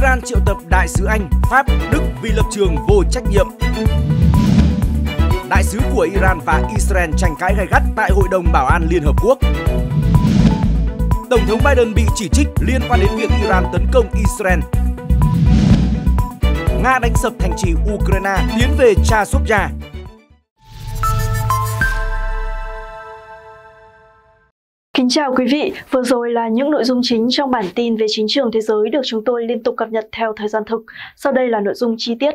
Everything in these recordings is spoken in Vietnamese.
Iran triệu tập đại sứ Anh, Pháp, Đức vì lập trường vô trách nhiệm. Đại sứ của Iran và Israel tranh cãi gay gắt tại Hội đồng Bảo an Liên Hợp Quốc. Tổng thống Biden bị chỉ trích liên quan đến việc Iran tấn công Israel. Nga đánh sập thành trì Ukraine tiến về Chasovya, Kính chào quý vị, vừa rồi là những nội dung chính trong bản tin về chính trường thế giới được chúng tôi liên tục cập nhật theo thời gian thực. Sau đây là nội dung chi tiết.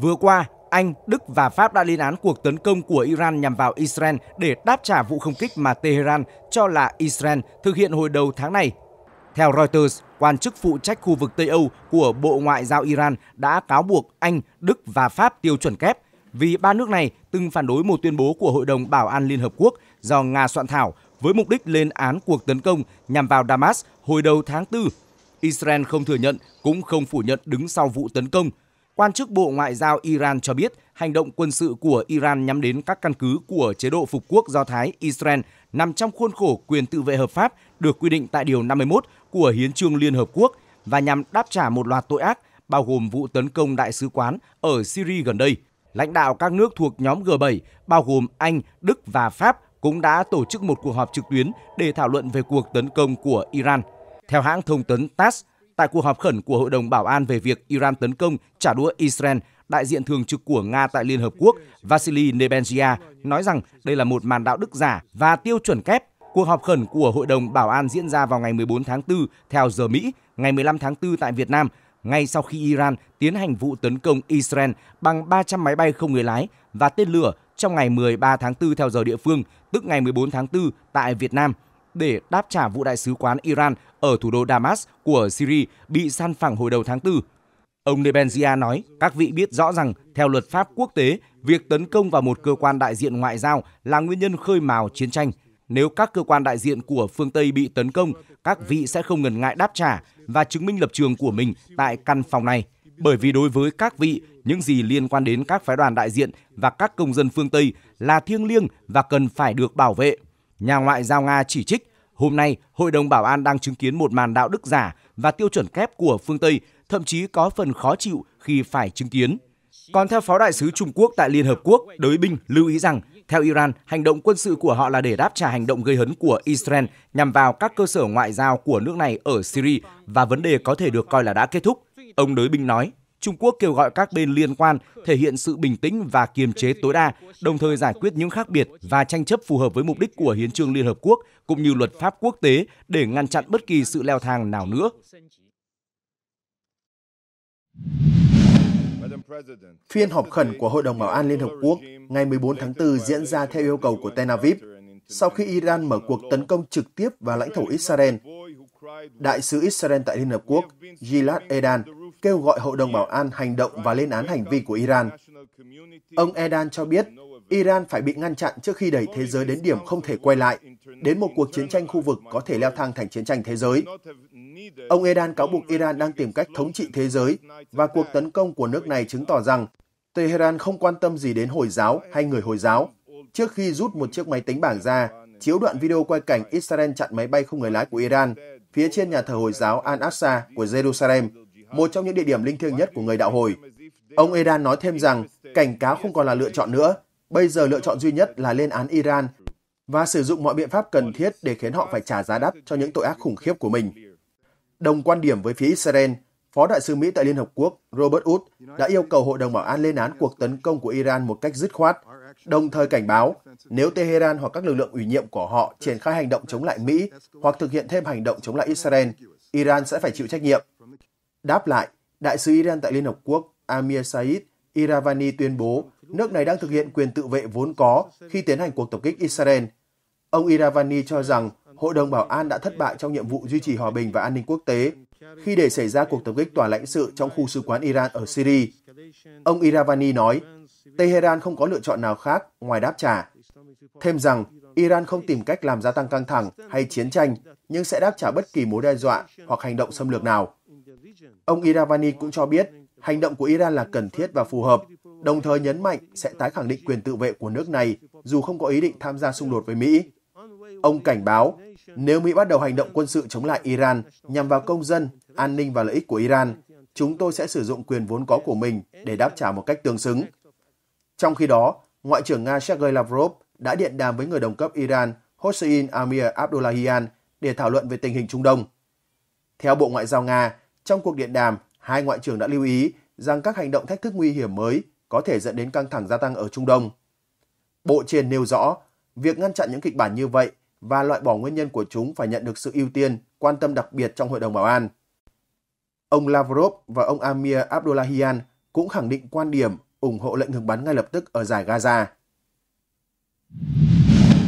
Vừa qua, Anh, Đức và Pháp đã lên án cuộc tấn công của Iran nhằm vào Israel để đáp trả vụ không kích mà Tehran cho là Israel thực hiện hồi đầu tháng này. Theo Reuters, quan chức phụ trách khu vực Tây Âu của Bộ Ngoại giao Iran đã cáo buộc Anh, Đức và Pháp tiêu chuẩn kép vì ba nước này từng phản đối một tuyên bố của Hội đồng Bảo an Liên Hợp Quốc do Nga soạn thảo với mục đích lên án cuộc tấn công nhằm vào Damas hồi đầu tháng 4. Israel không thừa nhận cũng không phủ nhận đứng sau vụ tấn công. Quan chức Bộ Ngoại giao Iran cho biết hành động quân sự của Iran nhắm đến các căn cứ của chế độ phục quốc Do Thái Israel nằm trong khuôn khổ quyền tự vệ hợp pháp được quy định tại Điều 51 của Hiến trương Liên Hợp Quốc và nhằm đáp trả một loạt tội ác, bao gồm vụ tấn công đại sứ quán ở Syria gần đây. Lãnh đạo các nước thuộc nhóm G7, bao gồm Anh, Đức và Pháp cũng đã tổ chức một cuộc họp trực tuyến để thảo luận về cuộc tấn công của Iran. Theo hãng thông tấn TASS, tại cuộc họp khẩn của Hội đồng Bảo an về việc Iran tấn công trả đũa Israel, đại diện thường trực của Nga tại Liên Hợp Quốc Vasily Nebenzia nói rằng đây là một màn đạo đức giả và tiêu chuẩn kép. Cuộc họp khẩn của Hội đồng Bảo an diễn ra vào ngày 14 tháng 4 theo giờ Mỹ, ngày 15 tháng 4 tại Việt Nam, ngay sau khi Iran tiến hành vụ tấn công Israel bằng 300 máy bay không người lái và tên lửa trong ngày 13 tháng 4 theo giờ địa phương, tức ngày 14 tháng 4 tại Việt Nam để đáp trả vụ đại sứ quán Iran ở thủ đô Damas của Syria bị săn phẳng hồi đầu tháng 4. Ông Nebenzia nói, các vị biết rõ rằng theo luật pháp quốc tế, việc tấn công vào một cơ quan đại diện ngoại giao là nguyên nhân khơi mào chiến tranh. Nếu các cơ quan đại diện của phương Tây bị tấn công, các vị sẽ không ngần ngại đáp trả và chứng minh lập trường của mình tại căn phòng này. Bởi vì đối với các vị, những gì liên quan đến các phái đoàn đại diện và các công dân phương Tây là thiêng liêng và cần phải được bảo vệ. Nhà ngoại giao Nga chỉ trích, hôm nay Hội đồng Bảo an đang chứng kiến một màn đạo đức giả và tiêu chuẩn kép của phương Tây, thậm chí có phần khó chịu khi phải chứng kiến. Còn theo phó đại sứ Trung Quốc tại Liên Hợp Quốc, đới binh lưu ý rằng, theo Iran, hành động quân sự của họ là để đáp trả hành động gây hấn của Israel nhằm vào các cơ sở ngoại giao của nước này ở Syria và vấn đề có thể được coi là đã kết thúc. Ông Đới Bình nói, Trung Quốc kêu gọi các bên liên quan thể hiện sự bình tĩnh và kiềm chế tối đa, đồng thời giải quyết những khác biệt và tranh chấp phù hợp với mục đích của Hiến trương Liên Hợp Quốc cũng như luật pháp quốc tế để ngăn chặn bất kỳ sự leo thang nào nữa. Phiên họp khẩn của Hội đồng Bảo an Liên Hợp Quốc ngày 14 tháng 4 diễn ra theo yêu cầu của Tel Aviv sau khi Iran mở cuộc tấn công trực tiếp vào lãnh thổ Israel Đại sứ Israel tại Liên Hợp Quốc Gilad Edan kêu gọi Hội đồng Bảo an hành động và lên án hành vi của Iran. Ông Edan cho biết Iran phải bị ngăn chặn trước khi đẩy thế giới đến điểm không thể quay lại, đến một cuộc chiến tranh khu vực có thể leo thang thành chiến tranh thế giới. Ông Edan cáo buộc Iran đang tìm cách thống trị thế giới và cuộc tấn công của nước này chứng tỏ rằng Tehran không quan tâm gì đến Hồi giáo hay người Hồi giáo. Trước khi rút một chiếc máy tính bảng ra, chiếu đoạn video quay cảnh Israel chặn máy bay không người lái của Iran phía trên nhà thờ Hồi giáo Al-Aqsa của Jerusalem, một trong những địa điểm linh thiêng nhất của người đạo hồi. Ông Edan nói thêm rằng cảnh cáo không còn là lựa chọn nữa, bây giờ lựa chọn duy nhất là lên án Iran và sử dụng mọi biện pháp cần thiết để khiến họ phải trả giá đắt cho những tội ác khủng khiếp của mình. Đồng quan điểm với phía Israel, Phó đại sứ Mỹ tại Liên Hợp Quốc Robert Wood đã yêu cầu Hội đồng Bảo an lên án cuộc tấn công của Iran một cách dứt khoát – đồng thời cảnh báo nếu Tehran hoặc các lực lượng ủy nhiệm của họ triển khai hành động chống lại Mỹ hoặc thực hiện thêm hành động chống lại Israel, Iran sẽ phải chịu trách nhiệm. Đáp lại, Đại sứ Iran tại Liên Hợp Quốc Amir Said Iravani tuyên bố nước này đang thực hiện quyền tự vệ vốn có khi tiến hành cuộc tập kích Israel. Ông Iravani cho rằng Hội đồng Bảo an đã thất bại trong nhiệm vụ duy trì hòa bình và an ninh quốc tế khi để xảy ra cuộc tập kích tòa lãnh sự trong khu sứ quán Iran ở Syria. Ông Iravani nói Tehran không có lựa chọn nào khác ngoài đáp trả. Thêm rằng, Iran không tìm cách làm gia tăng căng thẳng hay chiến tranh, nhưng sẽ đáp trả bất kỳ mối đe dọa hoặc hành động xâm lược nào. Ông Iravani cũng cho biết, hành động của Iran là cần thiết và phù hợp, đồng thời nhấn mạnh sẽ tái khẳng định quyền tự vệ của nước này dù không có ý định tham gia xung đột với Mỹ. Ông cảnh báo, nếu Mỹ bắt đầu hành động quân sự chống lại Iran nhằm vào công dân, an ninh và lợi ích của Iran, chúng tôi sẽ sử dụng quyền vốn có của mình để đáp trả một cách tương xứng. Trong khi đó, Ngoại trưởng Nga Sergei Lavrov đã điện đàm với người đồng cấp Iran Hossein Amir Abdullahian để thảo luận về tình hình Trung Đông. Theo Bộ Ngoại giao Nga, trong cuộc điện đàm, hai ngoại trưởng đã lưu ý rằng các hành động thách thức nguy hiểm mới có thể dẫn đến căng thẳng gia tăng ở Trung Đông. Bộ trên nêu rõ, việc ngăn chặn những kịch bản như vậy và loại bỏ nguyên nhân của chúng phải nhận được sự ưu tiên, quan tâm đặc biệt trong Hội đồng Bảo an. Ông Lavrov và ông Amir Abdullahian cũng khẳng định quan điểm ủng hộ lệnh ngừng bắn ngay lập tức ở giải Gaza.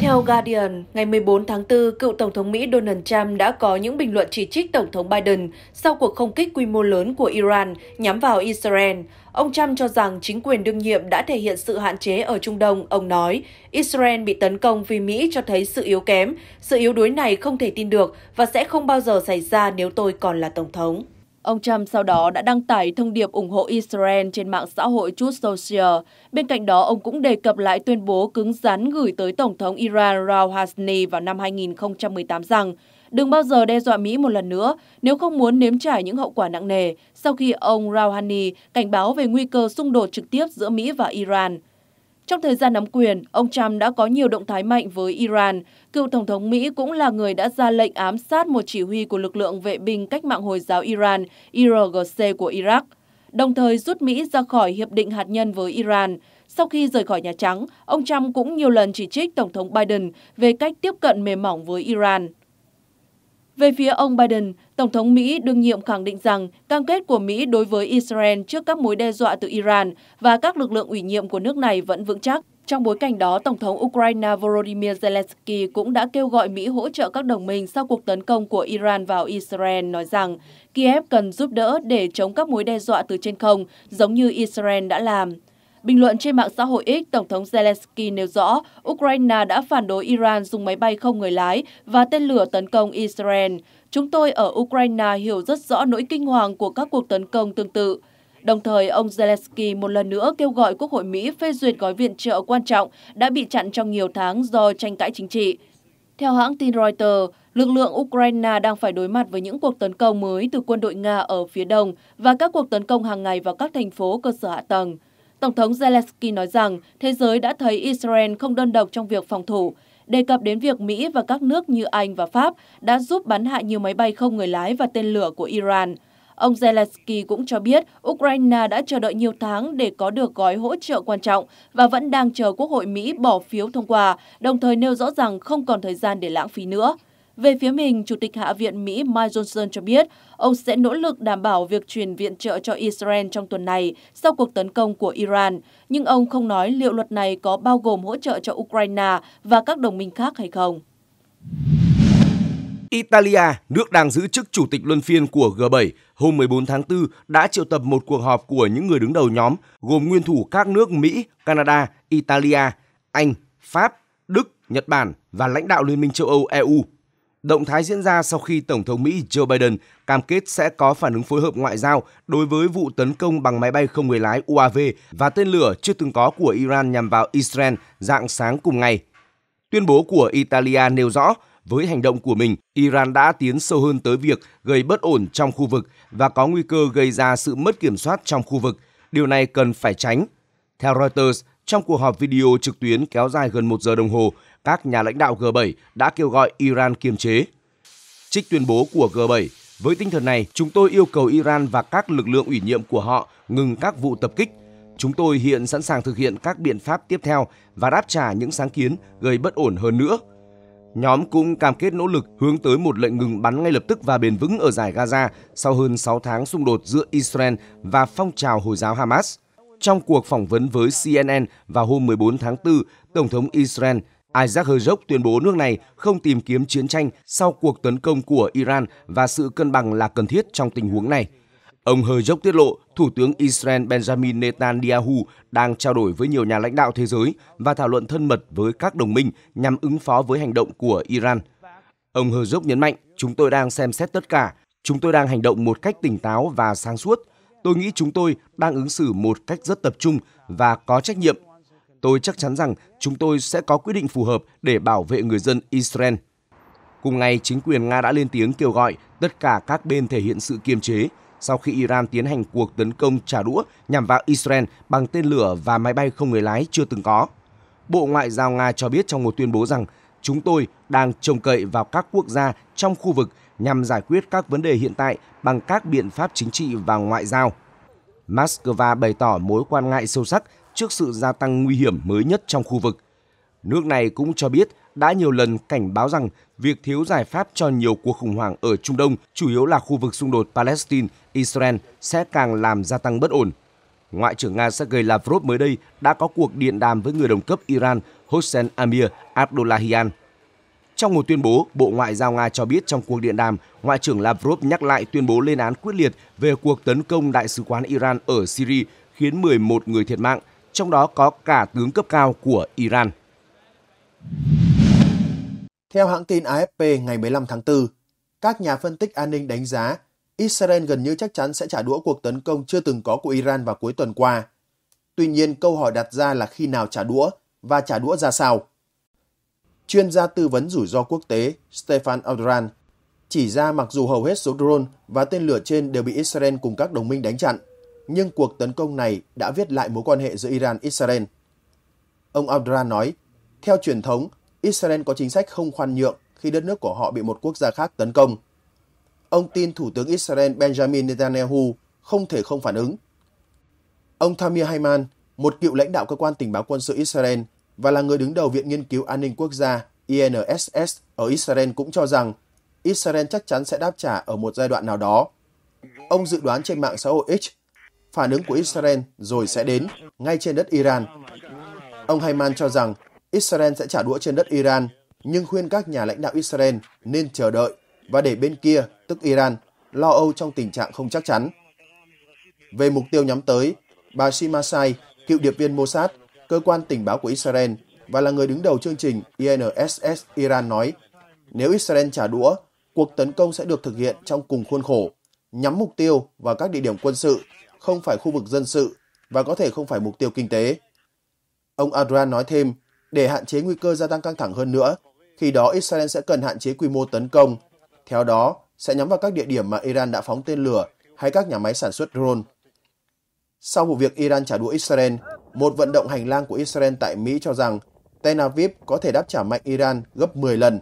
Theo Guardian, ngày 14 tháng 4, cựu Tổng thống Mỹ Donald Trump đã có những bình luận chỉ trích Tổng thống Biden sau cuộc không kích quy mô lớn của Iran nhắm vào Israel. Ông Trump cho rằng chính quyền đương nhiệm đã thể hiện sự hạn chế ở Trung Đông. Ông nói, Israel bị tấn công vì Mỹ cho thấy sự yếu kém. Sự yếu đuối này không thể tin được và sẽ không bao giờ xảy ra nếu tôi còn là Tổng thống. Ông Trump sau đó đã đăng tải thông điệp ủng hộ Israel trên mạng xã hội Truth Social. Bên cạnh đó, ông cũng đề cập lại tuyên bố cứng rắn gửi tới Tổng thống Iran Rouhani vào năm 2018 rằng đừng bao giờ đe dọa Mỹ một lần nữa nếu không muốn nếm trải những hậu quả nặng nề sau khi ông Rouhani cảnh báo về nguy cơ xung đột trực tiếp giữa Mỹ và Iran. Trong thời gian nắm quyền, ông Trump đã có nhiều động thái mạnh với Iran. Cựu Tổng thống Mỹ cũng là người đã ra lệnh ám sát một chỉ huy của lực lượng vệ binh cách mạng Hồi giáo Iran, IRGC của Iraq, đồng thời rút Mỹ ra khỏi hiệp định hạt nhân với Iran. Sau khi rời khỏi Nhà Trắng, ông Trump cũng nhiều lần chỉ trích Tổng thống Biden về cách tiếp cận mềm mỏng với Iran. Về phía ông Biden, Tổng thống Mỹ đương nhiệm khẳng định rằng cam kết của Mỹ đối với Israel trước các mối đe dọa từ Iran và các lực lượng ủy nhiệm của nước này vẫn vững chắc. Trong bối cảnh đó, Tổng thống Ukraine Volodymyr Zelensky cũng đã kêu gọi Mỹ hỗ trợ các đồng minh sau cuộc tấn công của Iran vào Israel, nói rằng Kiev cần giúp đỡ để chống các mối đe dọa từ trên không, giống như Israel đã làm. Bình luận trên mạng xã hội X, Tổng thống Zelensky nêu rõ Ukraine đã phản đối Iran dùng máy bay không người lái và tên lửa tấn công Israel. Chúng tôi ở Ukraine hiểu rất rõ nỗi kinh hoàng của các cuộc tấn công tương tự. Đồng thời, ông Zelensky một lần nữa kêu gọi Quốc hội Mỹ phê duyệt gói viện trợ quan trọng đã bị chặn trong nhiều tháng do tranh cãi chính trị. Theo hãng tin Reuters, lực lượng Ukraine đang phải đối mặt với những cuộc tấn công mới từ quân đội Nga ở phía đông và các cuộc tấn công hàng ngày vào các thành phố cơ sở hạ tầng. Tổng thống Zelensky nói rằng thế giới đã thấy Israel không đơn độc trong việc phòng thủ, đề cập đến việc Mỹ và các nước như Anh và Pháp đã giúp bắn hạ nhiều máy bay không người lái và tên lửa của Iran. Ông Zelensky cũng cho biết Ukraine đã chờ đợi nhiều tháng để có được gói hỗ trợ quan trọng và vẫn đang chờ Quốc hội Mỹ bỏ phiếu thông qua, đồng thời nêu rõ rằng không còn thời gian để lãng phí nữa. Về phía mình, Chủ tịch Hạ viện Mỹ Mike Johnson cho biết ông sẽ nỗ lực đảm bảo việc truyền viện trợ cho Israel trong tuần này sau cuộc tấn công của Iran, nhưng ông không nói liệu luật này có bao gồm hỗ trợ cho Ukraine và các đồng minh khác hay không. Italia, nước đang giữ chức chủ tịch luân phiên của G7, hôm 14 tháng 4 đã triệu tập một cuộc họp của những người đứng đầu nhóm gồm nguyên thủ các nước Mỹ, Canada, Italia, Anh, Pháp, Đức, Nhật Bản và lãnh đạo Liên minh châu Âu EU Động thái diễn ra sau khi Tổng thống Mỹ Joe Biden cam kết sẽ có phản ứng phối hợp ngoại giao đối với vụ tấn công bằng máy bay không người lái UAV và tên lửa chưa từng có của Iran nhằm vào Israel dạng sáng cùng ngày. Tuyên bố của Italia nêu rõ, với hành động của mình, Iran đã tiến sâu hơn tới việc gây bất ổn trong khu vực và có nguy cơ gây ra sự mất kiểm soát trong khu vực. Điều này cần phải tránh. Theo Reuters, trong cuộc họp video trực tuyến kéo dài gần một giờ đồng hồ, các nhà lãnh đạo G7 đã kêu gọi Iran kiềm chế. Trích tuyên bố của G7, với tinh thần này, chúng tôi yêu cầu Iran và các lực lượng ủy nhiệm của họ ngừng các vụ tập kích. Chúng tôi hiện sẵn sàng thực hiện các biện pháp tiếp theo và đáp trả những sáng kiến gây bất ổn hơn nữa. Nhóm cũng cam kết nỗ lực hướng tới một lệnh ngừng bắn ngay lập tức và bền vững ở giải Gaza sau hơn 6 tháng xung đột giữa Israel và phong trào Hồi giáo Hamas. Trong cuộc phỏng vấn với CNN vào hôm 14 tháng 4, Tổng thống Israel Isaac Herzog tuyên bố nước này không tìm kiếm chiến tranh sau cuộc tấn công của Iran và sự cân bằng là cần thiết trong tình huống này. Ông Herzog tiết lộ Thủ tướng Israel Benjamin Netanyahu đang trao đổi với nhiều nhà lãnh đạo thế giới và thảo luận thân mật với các đồng minh nhằm ứng phó với hành động của Iran. Ông Herzog nhấn mạnh, chúng tôi đang xem xét tất cả, chúng tôi đang hành động một cách tỉnh táo và sáng suốt. Tôi nghĩ chúng tôi đang ứng xử một cách rất tập trung và có trách nhiệm Tôi chắc chắn rằng chúng tôi sẽ có quyết định phù hợp để bảo vệ người dân Israel. Cùng ngày, chính quyền Nga đã lên tiếng kêu gọi tất cả các bên thể hiện sự kiềm chế sau khi Iran tiến hành cuộc tấn công trả đũa nhằm vào Israel bằng tên lửa và máy bay không người lái chưa từng có. Bộ Ngoại giao Nga cho biết trong một tuyên bố rằng chúng tôi đang trông cậy vào các quốc gia trong khu vực nhằm giải quyết các vấn đề hiện tại bằng các biện pháp chính trị và ngoại giao. Moscow bày tỏ mối quan ngại sâu sắc trước sự gia tăng nguy hiểm mới nhất trong khu vực. Nước này cũng cho biết đã nhiều lần cảnh báo rằng việc thiếu giải pháp cho nhiều cuộc khủng hoảng ở Trung Đông, chủ yếu là khu vực xung đột Palestine-Israel, sẽ càng làm gia tăng bất ổn. Ngoại trưởng Nga Sergei Lavrov mới đây đã có cuộc điện đàm với người đồng cấp Iran Hossein Amir Abdullahian. Trong một tuyên bố, Bộ Ngoại giao Nga cho biết trong cuộc điện đàm, Ngoại trưởng Lavrov nhắc lại tuyên bố lên án quyết liệt về cuộc tấn công đại sứ quán Iran ở Syria khiến 11 người thiệt mạng – trong đó có cả tướng cấp cao của Iran. Theo hãng tin AFP ngày 15 tháng 4, các nhà phân tích an ninh đánh giá Israel gần như chắc chắn sẽ trả đũa cuộc tấn công chưa từng có của Iran vào cuối tuần qua. Tuy nhiên, câu hỏi đặt ra là khi nào trả đũa và trả đũa ra sao? Chuyên gia tư vấn rủi ro quốc tế Stefan Aldran chỉ ra mặc dù hầu hết số drone và tên lửa trên đều bị Israel cùng các đồng minh đánh chặn, nhưng cuộc tấn công này đã viết lại mối quan hệ giữa Iran-Israel. Ông Abdran nói, theo truyền thống, Israel có chính sách không khoan nhượng khi đất nước của họ bị một quốc gia khác tấn công. Ông tin Thủ tướng Israel Benjamin Netanyahu không thể không phản ứng. Ông Tamir Hayman, một cựu lãnh đạo cơ quan tình báo quân sự Israel và là người đứng đầu Viện Nghiên cứu An ninh Quốc gia INSS ở Israel cũng cho rằng Israel chắc chắn sẽ đáp trả ở một giai đoạn nào đó. Ông dự đoán trên mạng xã hội X phản ứng của Israel rồi sẽ đến ngay trên đất Iran. Ông Hayman cho rằng Israel sẽ trả đũa trên đất Iran, nhưng khuyên các nhà lãnh đạo Israel nên chờ đợi và để bên kia, tức Iran, lo âu trong tình trạng không chắc chắn. Về mục tiêu nhắm tới, bà Shimasai, cựu điệp viên Mossad, cơ quan tình báo của Israel và là người đứng đầu chương trình INSS Iran nói, nếu Israel trả đũa, cuộc tấn công sẽ được thực hiện trong cùng khuôn khổ, nhắm mục tiêu vào các địa điểm quân sự không phải khu vực dân sự và có thể không phải mục tiêu kinh tế. Ông Adran nói thêm, để hạn chế nguy cơ gia tăng căng thẳng hơn nữa, khi đó Israel sẽ cần hạn chế quy mô tấn công, theo đó sẽ nhắm vào các địa điểm mà Iran đã phóng tên lửa hay các nhà máy sản xuất drone. Sau vụ việc Iran trả đũa Israel, một vận động hành lang của Israel tại Mỹ cho rằng Tel Aviv có thể đáp trả mạnh Iran gấp 10 lần,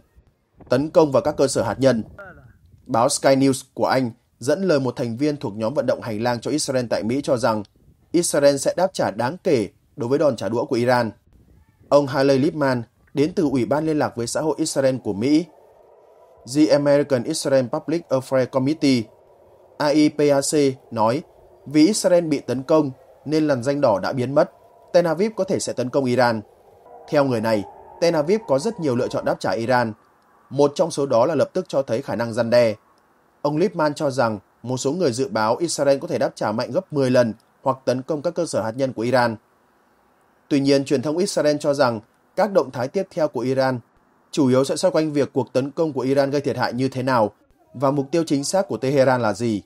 tấn công vào các cơ sở hạt nhân. Báo Sky News của Anh dẫn lời một thành viên thuộc nhóm vận động hành lang cho Israel tại Mỹ cho rằng Israel sẽ đáp trả đáng kể đối với đòn trả đũa của Iran. Ông Haley Lipman đến từ Ủy ban Liên lạc với xã hội Israel của Mỹ, The American Israel Public Affairs Committee, AIPAC, nói vì Israel bị tấn công nên làn danh đỏ đã biến mất, Tel Aviv có thể sẽ tấn công Iran. Theo người này, Tel Aviv có rất nhiều lựa chọn đáp trả Iran. Một trong số đó là lập tức cho thấy khả năng gian đe, Ông Lipman cho rằng một số người dự báo Israel có thể đáp trả mạnh gấp 10 lần hoặc tấn công các cơ sở hạt nhân của Iran. Tuy nhiên, truyền thông Israel cho rằng các động thái tiếp theo của Iran chủ yếu sẽ xoay quanh việc cuộc tấn công của Iran gây thiệt hại như thế nào và mục tiêu chính xác của Tehran là gì.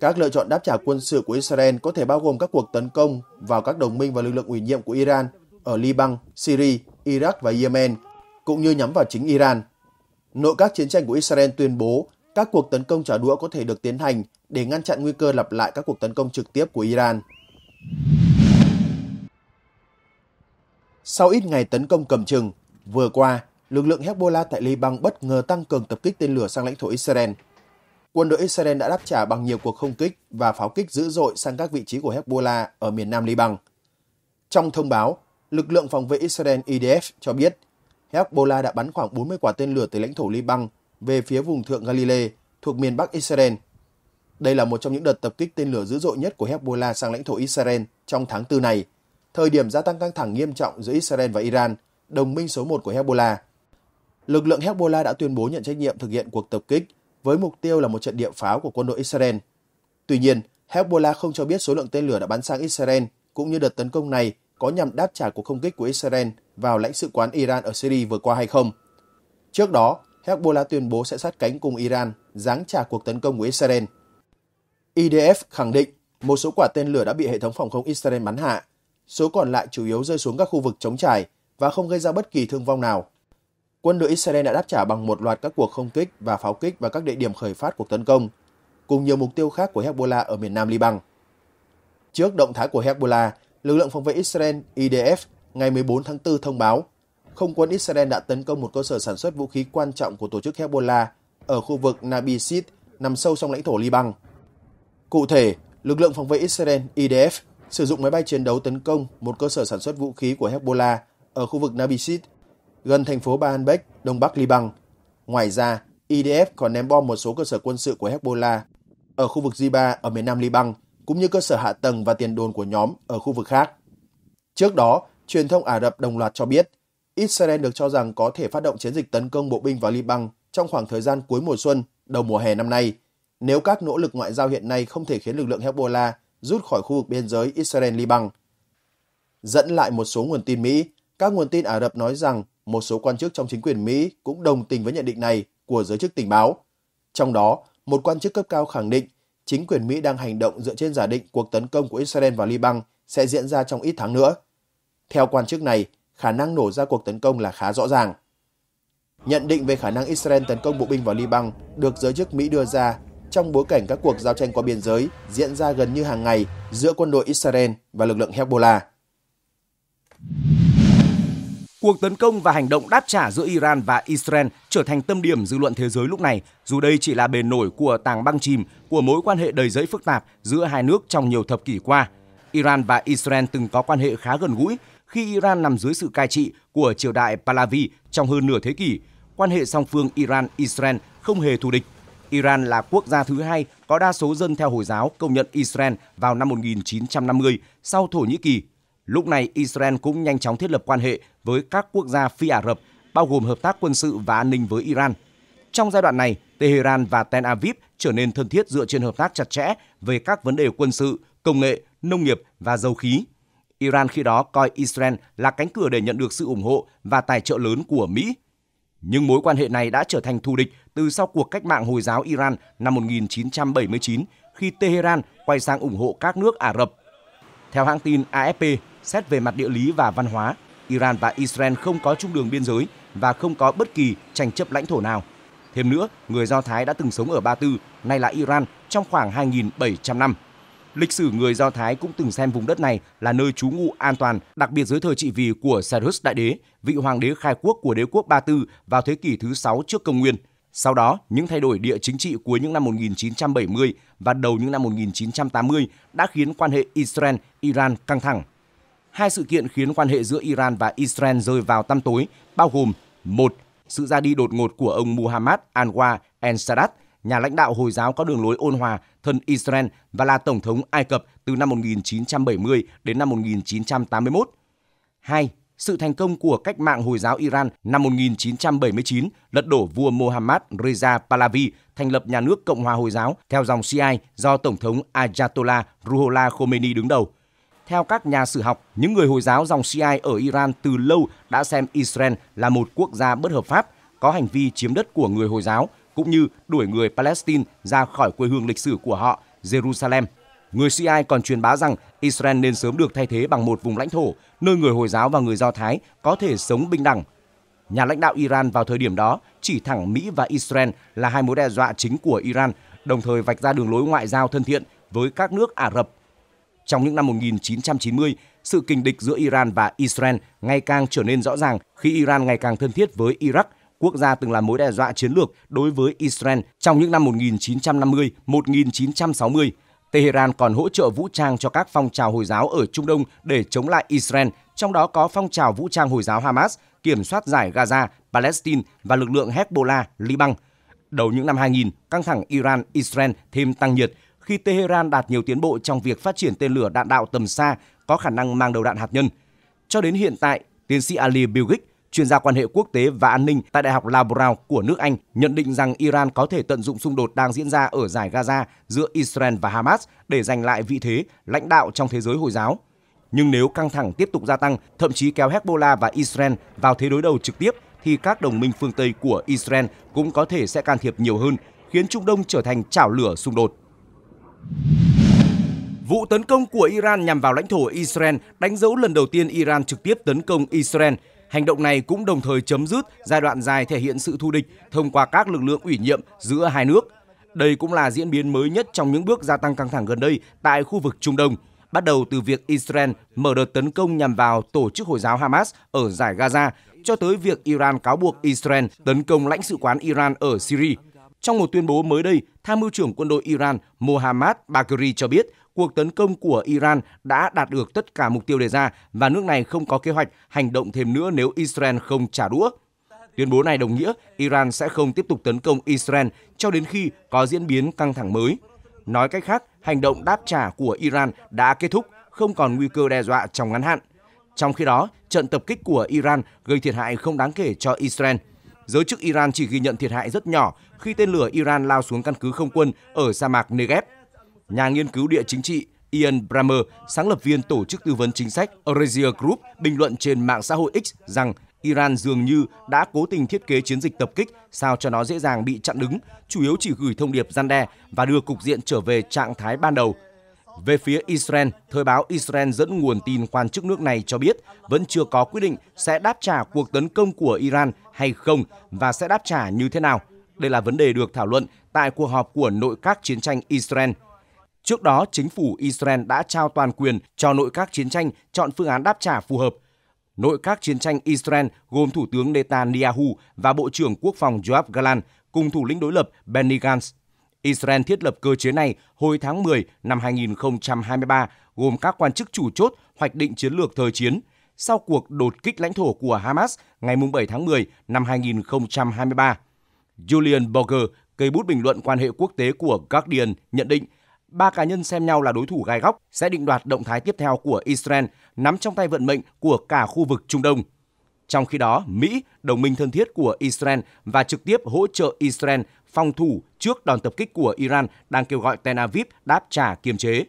Các lựa chọn đáp trả quân sự của Israel có thể bao gồm các cuộc tấn công vào các đồng minh và lực lượng ủy nhiệm của Iran ở Liban, Syria, Iraq và Yemen, cũng như nhắm vào chính Iran. Nội các chiến tranh của Israel tuyên bố các cuộc tấn công trả đũa có thể được tiến hành để ngăn chặn nguy cơ lặp lại các cuộc tấn công trực tiếp của Iran. Sau ít ngày tấn công cầm chừng, vừa qua, lực lượng Hezbollah tại Liban bất ngờ tăng cường tập kích tên lửa sang lãnh thổ Israel. Quân đội Israel đã đáp trả bằng nhiều cuộc không kích và pháo kích dữ dội sang các vị trí của Hezbollah ở miền nam Liban. Trong thông báo, lực lượng phòng vệ Israel IDF cho biết Hezbollah đã bắn khoảng 40 quả tên lửa từ lãnh thổ Liban về phía vùng thượng Galilee thuộc miền Bắc Israel. Đây là một trong những đợt tập kích tên lửa dữ dội nhất của Hezbollah sang lãnh thổ Israel trong tháng 4 này, thời điểm gia tăng căng thẳng nghiêm trọng giữa Israel và Iran, đồng minh số 1 của Hezbollah. Lực lượng Hezbollah đã tuyên bố nhận trách nhiệm thực hiện cuộc tập kích với mục tiêu là một trận địa pháo của quân đội Israel. Tuy nhiên, Hezbollah không cho biết số lượng tên lửa đã bắn sang Israel cũng như đợt tấn công này có nhằm đáp trả cuộc không kích của Israel vào lãnh sự quán Iran ở Syria vừa qua hay không. Trước đó, Hezbollah tuyên bố sẽ sát cánh cùng Iran, giáng trả cuộc tấn công của Israel. IDF khẳng định một số quả tên lửa đã bị hệ thống phòng không Israel bắn hạ, số còn lại chủ yếu rơi xuống các khu vực chống trải và không gây ra bất kỳ thương vong nào. Quân đội Israel đã đáp trả bằng một loạt các cuộc không kích và pháo kích vào các địa điểm khởi phát cuộc tấn công, cùng nhiều mục tiêu khác của Hezbollah ở miền nam Liban. Trước động thái của Hezbollah, lực lượng phòng vệ Israel IDF ngày 14 tháng 4 thông báo không quân Israel đã tấn công một cơ sở sản xuất vũ khí quan trọng của tổ chức Hezbollah ở khu vực Nabisid nằm sâu trong lãnh thổ Liban. Cụ thể, lực lượng phòng vệ Israel IDF sử dụng máy bay chiến đấu tấn công một cơ sở sản xuất vũ khí của Hezbollah ở khu vực Nabisid, gần thành phố Baalbek, đông bắc Liban. Ngoài ra, IDF còn ném bom một số cơ sở quân sự của Hezbollah ở khu vực Ziba ở miền Nam Liban, cũng như cơ sở hạ tầng và tiền đồn của nhóm ở khu vực khác. Trước đó, truyền thông Ả Rập đồng loạt cho biết Israel được cho rằng có thể phát động chiến dịch tấn công bộ binh vào Liban trong khoảng thời gian cuối mùa xuân, đầu mùa hè năm nay, nếu các nỗ lực ngoại giao hiện nay không thể khiến lực lượng Hezbollah rút khỏi khu vực biên giới Israel-Liban. Dẫn lại một số nguồn tin Mỹ, các nguồn tin Ả Rập nói rằng một số quan chức trong chính quyền Mỹ cũng đồng tình với nhận định này của giới chức tình báo. Trong đó, một quan chức cấp cao khẳng định chính quyền Mỹ đang hành động dựa trên giả định cuộc tấn công của Israel vào Liban sẽ diễn ra trong ít tháng nữa. Theo quan chức này, khả năng nổ ra cuộc tấn công là khá rõ ràng. Nhận định về khả năng Israel tấn công bộ binh vào Liban được giới chức Mỹ đưa ra trong bối cảnh các cuộc giao tranh qua biên giới diễn ra gần như hàng ngày giữa quân đội Israel và lực lượng Hezbollah. Cuộc tấn công và hành động đáp trả giữa Iran và Israel trở thành tâm điểm dư luận thế giới lúc này, dù đây chỉ là bề nổi của tàng băng chìm của mối quan hệ đầy giấy phức tạp giữa hai nước trong nhiều thập kỷ qua. Iran và Israel từng có quan hệ khá gần gũi, khi Iran nằm dưới sự cai trị của triều đại Pahlavi trong hơn nửa thế kỷ, quan hệ song phương Iran-Israel không hề thù địch. Iran là quốc gia thứ hai có đa số dân theo Hồi giáo công nhận Israel vào năm 1950 sau Thổ Nhĩ Kỳ. Lúc này, Israel cũng nhanh chóng thiết lập quan hệ với các quốc gia phi Ả Rập, bao gồm hợp tác quân sự và an ninh với Iran. Trong giai đoạn này, Tehran và Tel Aviv trở nên thân thiết dựa trên hợp tác chặt chẽ về các vấn đề quân sự, công nghệ, nông nghiệp và dầu khí. Iran khi đó coi Israel là cánh cửa để nhận được sự ủng hộ và tài trợ lớn của Mỹ. Nhưng mối quan hệ này đã trở thành thù địch từ sau cuộc cách mạng Hồi giáo Iran năm 1979 khi Tehran quay sang ủng hộ các nước Ả Rập. Theo hãng tin AFP, xét về mặt địa lý và văn hóa, Iran và Israel không có chung đường biên giới và không có bất kỳ tranh chấp lãnh thổ nào. Thêm nữa, người Do Thái đã từng sống ở Ba Tư, nay là Iran trong khoảng 2.700 năm. Lịch sử người Do Thái cũng từng xem vùng đất này là nơi trú ngụ an toàn, đặc biệt dưới thời trị vì của Cyrus Đại Đế, vị hoàng đế khai quốc của đế quốc Ba Tư vào thế kỷ thứ 6 trước công nguyên. Sau đó, những thay đổi địa chính trị cuối những năm 1970 và đầu những năm 1980 đã khiến quan hệ Israel-Iran căng thẳng. Hai sự kiện khiến quan hệ giữa Iran và Israel rơi vào tăm tối, bao gồm một Sự ra đi đột ngột của ông Muhammad Anwar al-Sadat, nhà lãnh đạo Hồi giáo có đường lối ôn hòa thân Israel và là Tổng thống Ai Cập từ năm 1970 đến năm 1981. 2. Sự thành công của cách mạng Hồi giáo Iran năm 1979 lật đổ vua Mohammad Reza Pahlavi thành lập nhà nước Cộng hòa Hồi giáo theo dòng Shiite do Tổng thống Ayatollah Ruhollah Khomeini đứng đầu. Theo các nhà sử học, những người Hồi giáo dòng Shiite ở Iran từ lâu đã xem Israel là một quốc gia bất hợp pháp, có hành vi chiếm đất của người Hồi giáo – cũng như đuổi người Palestine ra khỏi quê hương lịch sử của họ, Jerusalem. Người CIA còn truyền bá rằng Israel nên sớm được thay thế bằng một vùng lãnh thổ nơi người Hồi giáo và người Do Thái có thể sống bình đẳng. Nhà lãnh đạo Iran vào thời điểm đó chỉ thẳng Mỹ và Israel là hai mối đe dọa chính của Iran, đồng thời vạch ra đường lối ngoại giao thân thiện với các nước Ả Rập. Trong những năm 1990, sự kình địch giữa Iran và Israel ngày càng trở nên rõ ràng khi Iran ngày càng thân thiết với Iraq – quốc gia từng là mối đe dọa chiến lược đối với Israel trong những năm 1950-1960. Tehran còn hỗ trợ vũ trang cho các phong trào Hồi giáo ở Trung Đông để chống lại Israel, trong đó có phong trào vũ trang Hồi giáo Hamas, kiểm soát giải Gaza, Palestine và lực lượng Hezbollah, Liban. Đầu những năm 2000, căng thẳng Iran-Israel thêm tăng nhiệt khi Tehran đạt nhiều tiến bộ trong việc phát triển tên lửa đạn đạo tầm xa có khả năng mang đầu đạn hạt nhân. Cho đến hiện tại, tiến sĩ Ali Bilgich, chuyên gia quan hệ quốc tế và an ninh tại Đại học Loughborough của nước Anh nhận định rằng Iran có thể tận dụng xung đột đang diễn ra ở giải Gaza giữa Israel và Hamas để giành lại vị thế lãnh đạo trong thế giới Hồi giáo. Nhưng nếu căng thẳng tiếp tục gia tăng, thậm chí kéo Hezbollah và Israel vào thế đối đầu trực tiếp, thì các đồng minh phương Tây của Israel cũng có thể sẽ can thiệp nhiều hơn, khiến Trung Đông trở thành chảo lửa xung đột. Vụ tấn công của Iran nhằm vào lãnh thổ Israel đánh dấu lần đầu tiên Iran trực tiếp tấn công Israel – Hành động này cũng đồng thời chấm dứt giai đoạn dài thể hiện sự thù địch thông qua các lực lượng ủy nhiệm giữa hai nước. Đây cũng là diễn biến mới nhất trong những bước gia tăng căng thẳng gần đây tại khu vực Trung Đông, bắt đầu từ việc Israel mở đợt tấn công nhằm vào tổ chức Hồi giáo Hamas ở giải Gaza, cho tới việc Iran cáo buộc Israel tấn công lãnh sự quán Iran ở Syria. Trong một tuyên bố mới đây, Tham mưu trưởng quân đội Iran Mohammad Bakri cho biết cuộc tấn công của Iran đã đạt được tất cả mục tiêu đề ra và nước này không có kế hoạch hành động thêm nữa nếu Israel không trả đũa. Tuyên bố này đồng nghĩa Iran sẽ không tiếp tục tấn công Israel cho đến khi có diễn biến căng thẳng mới. Nói cách khác, hành động đáp trả của Iran đã kết thúc, không còn nguy cơ đe dọa trong ngắn hạn. Trong khi đó, trận tập kích của Iran gây thiệt hại không đáng kể cho Israel. Giới chức Iran chỉ ghi nhận thiệt hại rất nhỏ khi tên lửa Iran lao xuống căn cứ không quân ở sa mạc Negev nhà nghiên cứu địa chính trị Ian Bramer, sáng lập viên tổ chức tư vấn chính sách Eurasia Group, bình luận trên mạng xã hội X rằng Iran dường như đã cố tình thiết kế chiến dịch tập kích sao cho nó dễ dàng bị chặn đứng, chủ yếu chỉ gửi thông điệp gian đe và đưa cục diện trở về trạng thái ban đầu. Về phía Israel, thời báo Israel dẫn nguồn tin quan chức nước này cho biết vẫn chưa có quyết định sẽ đáp trả cuộc tấn công của Iran hay không và sẽ đáp trả như thế nào. Đây là vấn đề được thảo luận tại cuộc họp của nội các chiến tranh Israel – Trước đó, chính phủ Israel đã trao toàn quyền cho nội các chiến tranh chọn phương án đáp trả phù hợp. Nội các chiến tranh Israel gồm Thủ tướng Netanyahu và Bộ trưởng Quốc phòng Joab Gallant cùng thủ lĩnh đối lập Benny Gantz. Israel thiết lập cơ chế này hồi tháng 10 năm 2023, gồm các quan chức chủ chốt hoạch định chiến lược thời chiến. Sau cuộc đột kích lãnh thổ của Hamas ngày 7 tháng 10 năm 2023, Julian Borger, cây bút bình luận quan hệ quốc tế của Guardian, nhận định – ba cá nhân xem nhau là đối thủ gai góc sẽ định đoạt động thái tiếp theo của Israel nắm trong tay vận mệnh của cả khu vực Trung Đông. Trong khi đó, Mỹ, đồng minh thân thiết của Israel và trực tiếp hỗ trợ Israel phòng thủ trước đòn tập kích của Iran đang kêu gọi Tel Aviv đáp trả kiềm chế.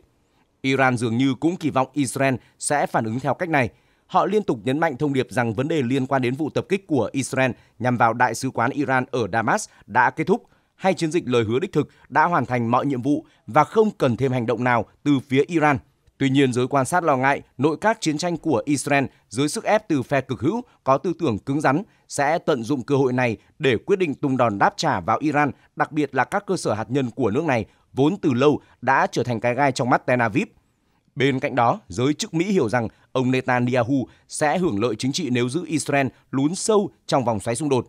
Iran dường như cũng kỳ vọng Israel sẽ phản ứng theo cách này. Họ liên tục nhấn mạnh thông điệp rằng vấn đề liên quan đến vụ tập kích của Israel nhằm vào đại sứ quán Iran ở Damas đã kết thúc – hay chiến dịch lời hứa đích thực đã hoàn thành mọi nhiệm vụ và không cần thêm hành động nào từ phía Iran. Tuy nhiên, giới quan sát lo ngại nội các chiến tranh của Israel dưới sức ép từ phe cực hữu có tư tưởng cứng rắn sẽ tận dụng cơ hội này để quyết định tung đòn đáp trả vào Iran, đặc biệt là các cơ sở hạt nhân của nước này vốn từ lâu đã trở thành cái gai trong mắt Tel Aviv. Bên cạnh đó, giới chức Mỹ hiểu rằng ông Netanyahu sẽ hưởng lợi chính trị nếu giữ Israel lún sâu trong vòng xoáy xung đột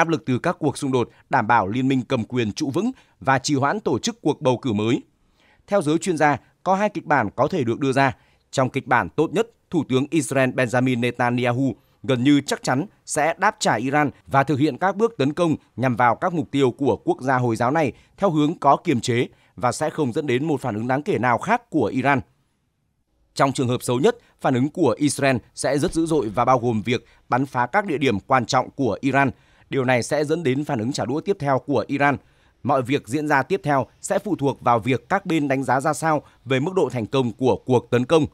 áp lực từ các cuộc xung đột đảm bảo liên minh cầm quyền trụ vững và trì hoãn tổ chức cuộc bầu cử mới. Theo giới chuyên gia, có hai kịch bản có thể được đưa ra. Trong kịch bản tốt nhất, Thủ tướng Israel Benjamin Netanyahu gần như chắc chắn sẽ đáp trả Iran và thực hiện các bước tấn công nhằm vào các mục tiêu của quốc gia Hồi giáo này theo hướng có kiềm chế và sẽ không dẫn đến một phản ứng đáng kể nào khác của Iran. Trong trường hợp xấu nhất, phản ứng của Israel sẽ rất dữ dội và bao gồm việc bắn phá các địa điểm quan trọng của Iran – Điều này sẽ dẫn đến phản ứng trả đũa tiếp theo của Iran. Mọi việc diễn ra tiếp theo sẽ phụ thuộc vào việc các bên đánh giá ra sao về mức độ thành công của cuộc tấn công.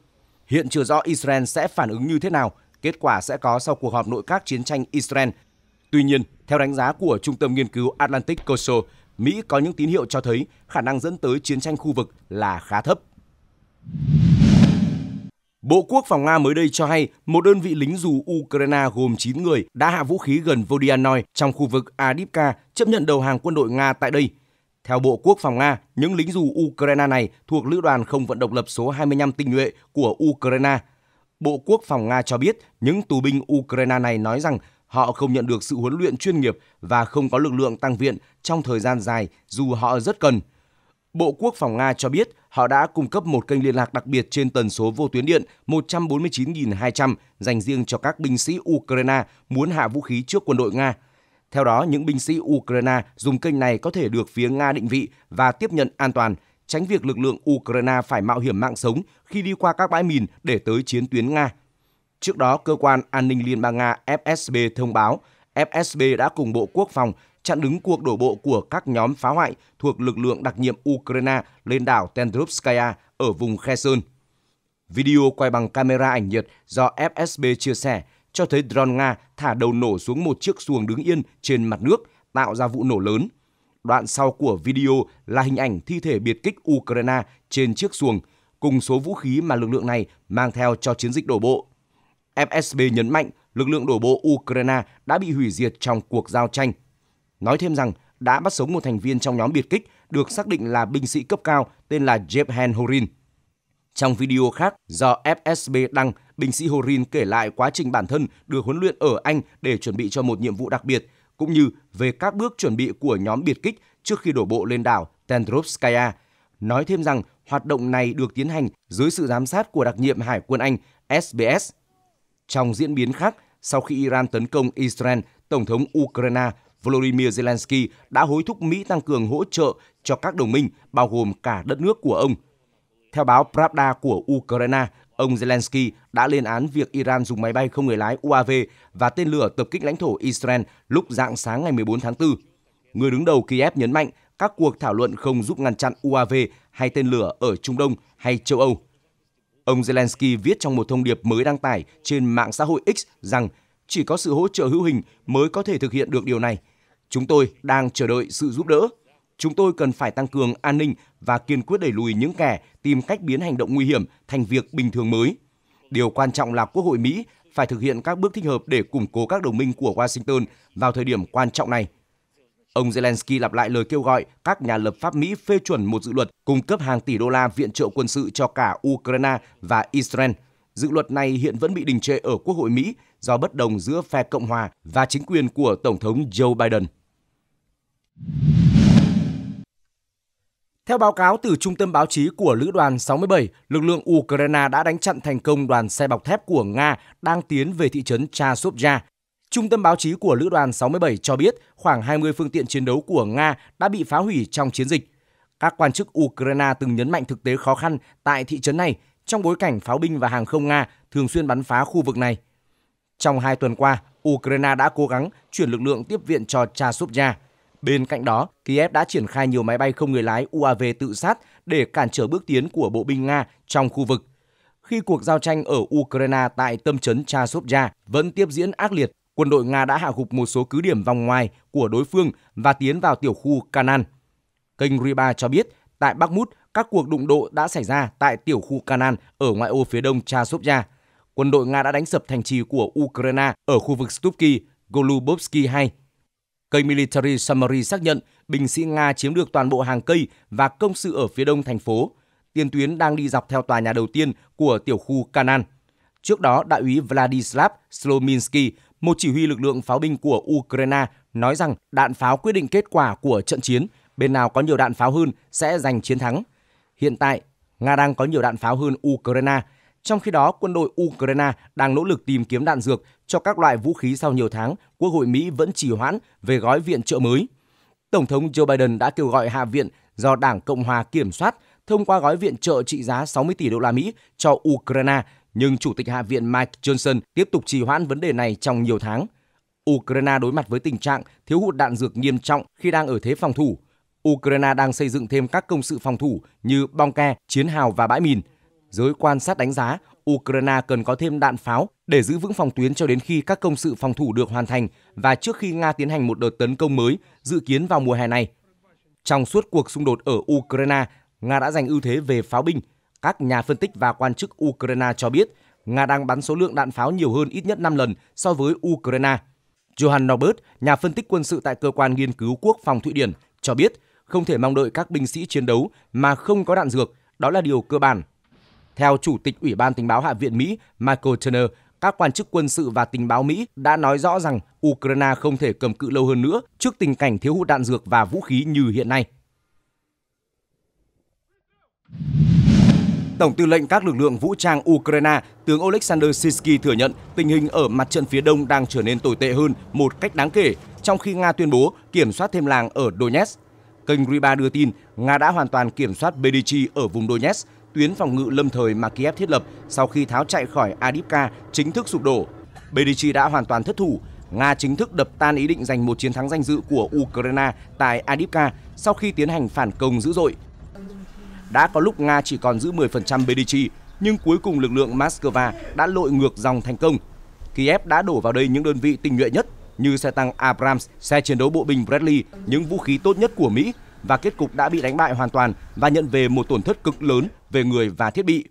Hiện chưa rõ Israel sẽ phản ứng như thế nào, kết quả sẽ có sau cuộc họp nội các chiến tranh Israel. Tuy nhiên, theo đánh giá của Trung tâm Nghiên cứu Atlantic Council, Mỹ có những tín hiệu cho thấy khả năng dẫn tới chiến tranh khu vực là khá thấp. Bộ Quốc phòng Nga mới đây cho hay một đơn vị lính dù Ukraine gồm 9 người đã hạ vũ khí gần Vodianoi trong khu vực Adipka chấp nhận đầu hàng quân đội Nga tại đây. Theo Bộ Quốc phòng Nga, những lính dù Ukraine này thuộc Lữ đoàn không vận động lập số 25 tinh nhuệ của Ukraine. Bộ Quốc phòng Nga cho biết những tù binh Ukraine này nói rằng họ không nhận được sự huấn luyện chuyên nghiệp và không có lực lượng tăng viện trong thời gian dài dù họ rất cần. Bộ Quốc phòng Nga cho biết họ đã cung cấp một kênh liên lạc đặc biệt trên tần số vô tuyến điện 149.200 dành riêng cho các binh sĩ Ukraine muốn hạ vũ khí trước quân đội Nga. Theo đó, những binh sĩ Ukraine dùng kênh này có thể được phía Nga định vị và tiếp nhận an toàn, tránh việc lực lượng Ukraine phải mạo hiểm mạng sống khi đi qua các bãi mìn để tới chiến tuyến Nga. Trước đó, cơ quan an ninh Liên bang Nga FSB thông báo FSB đã cùng Bộ Quốc phòng chặn đứng cuộc đổ bộ của các nhóm phá hoại thuộc lực lượng đặc nhiệm Ukraine lên đảo Tendrupskaya ở vùng Kherson. Video quay bằng camera ảnh nhiệt do FSB chia sẻ cho thấy drone Nga thả đầu nổ xuống một chiếc xuồng đứng yên trên mặt nước, tạo ra vụ nổ lớn. Đoạn sau của video là hình ảnh thi thể biệt kích Ukraine trên chiếc xuồng, cùng số vũ khí mà lực lượng này mang theo cho chiến dịch đổ bộ. FSB nhấn mạnh lực lượng đổ bộ Ukraine đã bị hủy diệt trong cuộc giao tranh nói thêm rằng đã bắt sống một thành viên trong nhóm biệt kích được xác định là binh sĩ cấp cao tên là Jebhen Horin. Trong video khác do FSB đăng, binh sĩ Horin kể lại quá trình bản thân được huấn luyện ở Anh để chuẩn bị cho một nhiệm vụ đặc biệt, cũng như về các bước chuẩn bị của nhóm biệt kích trước khi đổ bộ lên đảo Tendrovskaya. Nói thêm rằng hoạt động này được tiến hành dưới sự giám sát của đặc nhiệm Hải quân Anh SBS. Trong diễn biến khác, sau khi Iran tấn công Israel, Tổng thống Ukraine Volodymyr Zelensky đã hối thúc Mỹ tăng cường hỗ trợ cho các đồng minh, bao gồm cả đất nước của ông. Theo báo Pravda của Ukraine, ông Zelensky đã lên án việc Iran dùng máy bay không người lái UAV và tên lửa tập kích lãnh thổ Israel lúc dạng sáng ngày 14 tháng 4. Người đứng đầu Kiev nhấn mạnh các cuộc thảo luận không giúp ngăn chặn UAV hay tên lửa ở Trung Đông hay châu Âu. Ông Zelensky viết trong một thông điệp mới đăng tải trên mạng xã hội X rằng chỉ có sự hỗ trợ hữu hình mới có thể thực hiện được điều này. Chúng tôi đang chờ đợi sự giúp đỡ. Chúng tôi cần phải tăng cường an ninh và kiên quyết đẩy lùi những kẻ tìm cách biến hành động nguy hiểm thành việc bình thường mới. Điều quan trọng là Quốc hội Mỹ phải thực hiện các bước thích hợp để củng cố các đồng minh của Washington vào thời điểm quan trọng này. Ông Zelensky lặp lại lời kêu gọi các nhà lập pháp Mỹ phê chuẩn một dự luật cung cấp hàng tỷ đô la viện trợ quân sự cho cả Ukraine và Israel – Dự luật này hiện vẫn bị đình trệ ở Quốc hội Mỹ do bất đồng giữa phe Cộng hòa và chính quyền của Tổng thống Joe Biden. Theo báo cáo từ Trung tâm Báo chí của Lữ đoàn 67, lực lượng Ukraine đã đánh chặn thành công đoàn xe bọc thép của Nga đang tiến về thị trấn Chasovya. Trung tâm báo chí của Lữ đoàn 67 cho biết khoảng 20 phương tiện chiến đấu của Nga đã bị phá hủy trong chiến dịch. Các quan chức Ukraine từng nhấn mạnh thực tế khó khăn tại thị trấn này trong bối cảnh pháo binh và hàng không Nga thường xuyên bắn phá khu vực này. Trong hai tuần qua, Ukraine đã cố gắng chuyển lực lượng tiếp viện cho Chasovya. Bên cạnh đó, Kiev đã triển khai nhiều máy bay không người lái UAV tự sát để cản trở bước tiến của bộ binh Nga trong khu vực. Khi cuộc giao tranh ở Ukraine tại tâm trấn Chasovya vẫn tiếp diễn ác liệt, quân đội Nga đã hạ gục một số cứ điểm vòng ngoài của đối phương và tiến vào tiểu khu Kanan. Kênh Riba cho biết, tại Bakhmut, các cuộc đụng độ đã xảy ra tại tiểu khu Kanan ở ngoại ô phía đông Chasovya. Quân đội Nga đã đánh sập thành trì của Ukraine ở khu vực Stupki, Golubovsky 2. Kênh Military Summary xác nhận binh sĩ Nga chiếm được toàn bộ hàng cây và công sự ở phía đông thành phố. Tiền tuyến đang đi dọc theo tòa nhà đầu tiên của tiểu khu Kanan. Trước đó, đại úy Vladislav Slominsky, một chỉ huy lực lượng pháo binh của Ukraine, nói rằng đạn pháo quyết định kết quả của trận chiến, bên nào có nhiều đạn pháo hơn sẽ giành chiến thắng. Hiện tại, Nga đang có nhiều đạn pháo hơn Ukraine. Trong khi đó, quân đội Ukraine đang nỗ lực tìm kiếm đạn dược cho các loại vũ khí sau nhiều tháng, Quốc hội Mỹ vẫn trì hoãn về gói viện trợ mới. Tổng thống Joe Biden đã kêu gọi Hạ viện do Đảng Cộng hòa kiểm soát thông qua gói viện trợ trị giá 60 tỷ đô la Mỹ cho Ukraine, nhưng Chủ tịch Hạ viện Mike Johnson tiếp tục trì hoãn vấn đề này trong nhiều tháng. Ukraine đối mặt với tình trạng thiếu hụt đạn dược nghiêm trọng khi đang ở thế phòng thủ. Ukraine đang xây dựng thêm các công sự phòng thủ như bong ke, chiến hào và bãi mìn. Giới quan sát đánh giá, Ukraine cần có thêm đạn pháo để giữ vững phòng tuyến cho đến khi các công sự phòng thủ được hoàn thành và trước khi Nga tiến hành một đợt tấn công mới dự kiến vào mùa hè này. Trong suốt cuộc xung đột ở Ukraine, Nga đã giành ưu thế về pháo binh. Các nhà phân tích và quan chức Ukraine cho biết Nga đang bắn số lượng đạn pháo nhiều hơn ít nhất 5 lần so với Ukraine. Johan Norbert, nhà phân tích quân sự tại cơ quan nghiên cứu quốc phòng Thụy Điển, cho biết không thể mong đợi các binh sĩ chiến đấu mà không có đạn dược, đó là điều cơ bản. Theo Chủ tịch Ủy ban Tình báo Hạ viện Mỹ Michael Turner, các quan chức quân sự và tình báo Mỹ đã nói rõ rằng Ukraine không thể cầm cự lâu hơn nữa trước tình cảnh thiếu hụt đạn dược và vũ khí như hiện nay. Tổng tư lệnh các lực lượng vũ trang Ukraine, tướng Oleksandr Sisky thừa nhận tình hình ở mặt trận phía đông đang trở nên tồi tệ hơn một cách đáng kể, trong khi Nga tuyên bố kiểm soát thêm làng ở Donetsk. Kênh Riba đưa tin, Nga đã hoàn toàn kiểm soát Bedichi ở vùng Donetsk, tuyến phòng ngự lâm thời mà Kiev thiết lập sau khi tháo chạy khỏi Adipka chính thức sụp đổ. Bedichi đã hoàn toàn thất thủ, Nga chính thức đập tan ý định giành một chiến thắng danh dự của Ukraine tại Adipka sau khi tiến hành phản công dữ dội. Đã có lúc Nga chỉ còn giữ 10% Bedichi, nhưng cuối cùng lực lượng Moscow đã lội ngược dòng thành công. Kiev đã đổ vào đây những đơn vị tinh nhuệ nhất như xe tăng Abrams, xe chiến đấu bộ binh Bradley, những vũ khí tốt nhất của Mỹ và kết cục đã bị đánh bại hoàn toàn và nhận về một tổn thất cực lớn về người và thiết bị.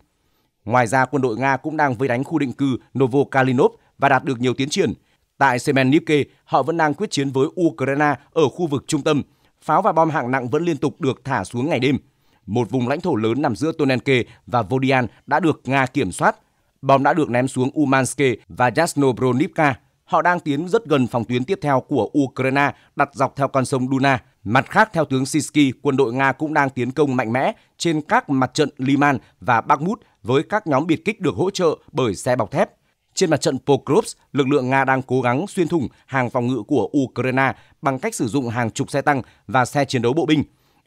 Ngoài ra, quân đội Nga cũng đang vây đánh khu định cư Novokalinov và đạt được nhiều tiến triển. Tại Semenivke, họ vẫn đang quyết chiến với Ukraine ở khu vực trung tâm. Pháo và bom hạng nặng vẫn liên tục được thả xuống ngày đêm. Một vùng lãnh thổ lớn nằm giữa Tonenke và Vodian đã được Nga kiểm soát. Bom đã được ném xuống Umanske và Yasnobronivka họ đang tiến rất gần phòng tuyến tiếp theo của Ukraine đặt dọc theo con sông Duna. Mặt khác, theo tướng Sisky, quân đội Nga cũng đang tiến công mạnh mẽ trên các mặt trận Liman và Bakhmut với các nhóm biệt kích được hỗ trợ bởi xe bọc thép. Trên mặt trận Pokrovsk, lực lượng Nga đang cố gắng xuyên thủng hàng phòng ngự của Ukraine bằng cách sử dụng hàng chục xe tăng và xe chiến đấu bộ binh.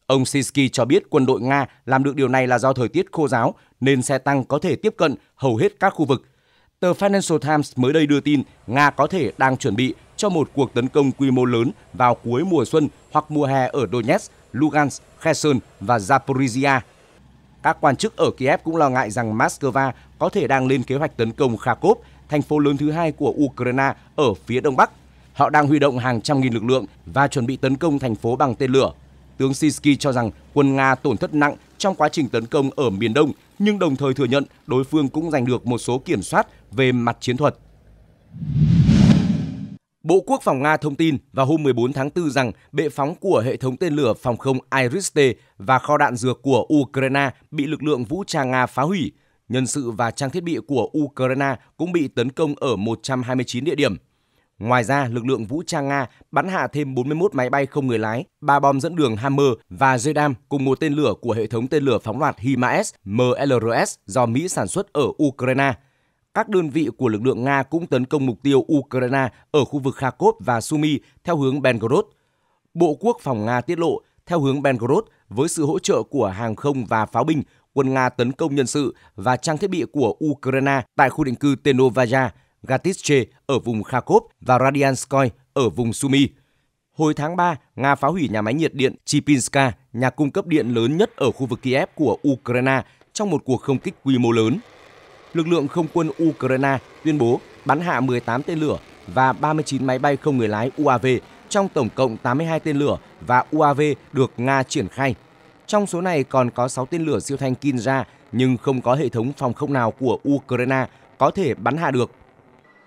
Ông Sisky cho biết quân đội Nga làm được điều này là do thời tiết khô giáo nên xe tăng có thể tiếp cận hầu hết các khu vực – Tờ Financial Times mới đây đưa tin Nga có thể đang chuẩn bị cho một cuộc tấn công quy mô lớn vào cuối mùa xuân hoặc mùa hè ở Donetsk, Lugansk, Kherson và Zaporizhia. Các quan chức ở Kiev cũng lo ngại rằng Moscow có thể đang lên kế hoạch tấn công Kharkov, thành phố lớn thứ hai của Ukraine ở phía đông bắc. Họ đang huy động hàng trăm nghìn lực lượng và chuẩn bị tấn công thành phố bằng tên lửa. Tướng Sisky cho rằng quân Nga tổn thất nặng trong quá trình tấn công ở miền Đông, nhưng đồng thời thừa nhận đối phương cũng giành được một số kiểm soát về mặt chiến thuật. Bộ Quốc phòng Nga thông tin vào hôm 14 tháng 4 rằng bệ phóng của hệ thống tên lửa phòng không Iris-T và kho đạn dược của Ukraine bị lực lượng vũ trang Nga phá hủy. Nhân sự và trang thiết bị của Ukraine cũng bị tấn công ở 129 địa điểm. Ngoài ra, lực lượng vũ trang Nga bắn hạ thêm 41 máy bay không người lái, 3 bom dẫn đường Hammer và Jedam cùng một tên lửa của hệ thống tên lửa phóng loạt HIMARS MLRS do Mỹ sản xuất ở Ukraine. Các đơn vị của lực lượng Nga cũng tấn công mục tiêu Ukraine ở khu vực Kharkov và Sumy theo hướng Belgorod. Bộ Quốc phòng Nga tiết lộ, theo hướng Belgorod, với sự hỗ trợ của hàng không và pháo binh, quân Nga tấn công nhân sự và trang thiết bị của Ukraine tại khu định cư Tenovaya – Gatitche ở vùng Kharkov và Radianskoy ở vùng Sumy. Hồi tháng 3, Nga phá hủy nhà máy nhiệt điện Chipinska, nhà cung cấp điện lớn nhất ở khu vực Kiev của Ukraine trong một cuộc không kích quy mô lớn. Lực lượng không quân Ukraine tuyên bố bắn hạ 18 tên lửa và 39 máy bay không người lái UAV trong tổng cộng 82 tên lửa và UAV được Nga triển khai. Trong số này còn có 6 tên lửa siêu thanh Kinza, nhưng không có hệ thống phòng không nào của Ukraine có thể bắn hạ được.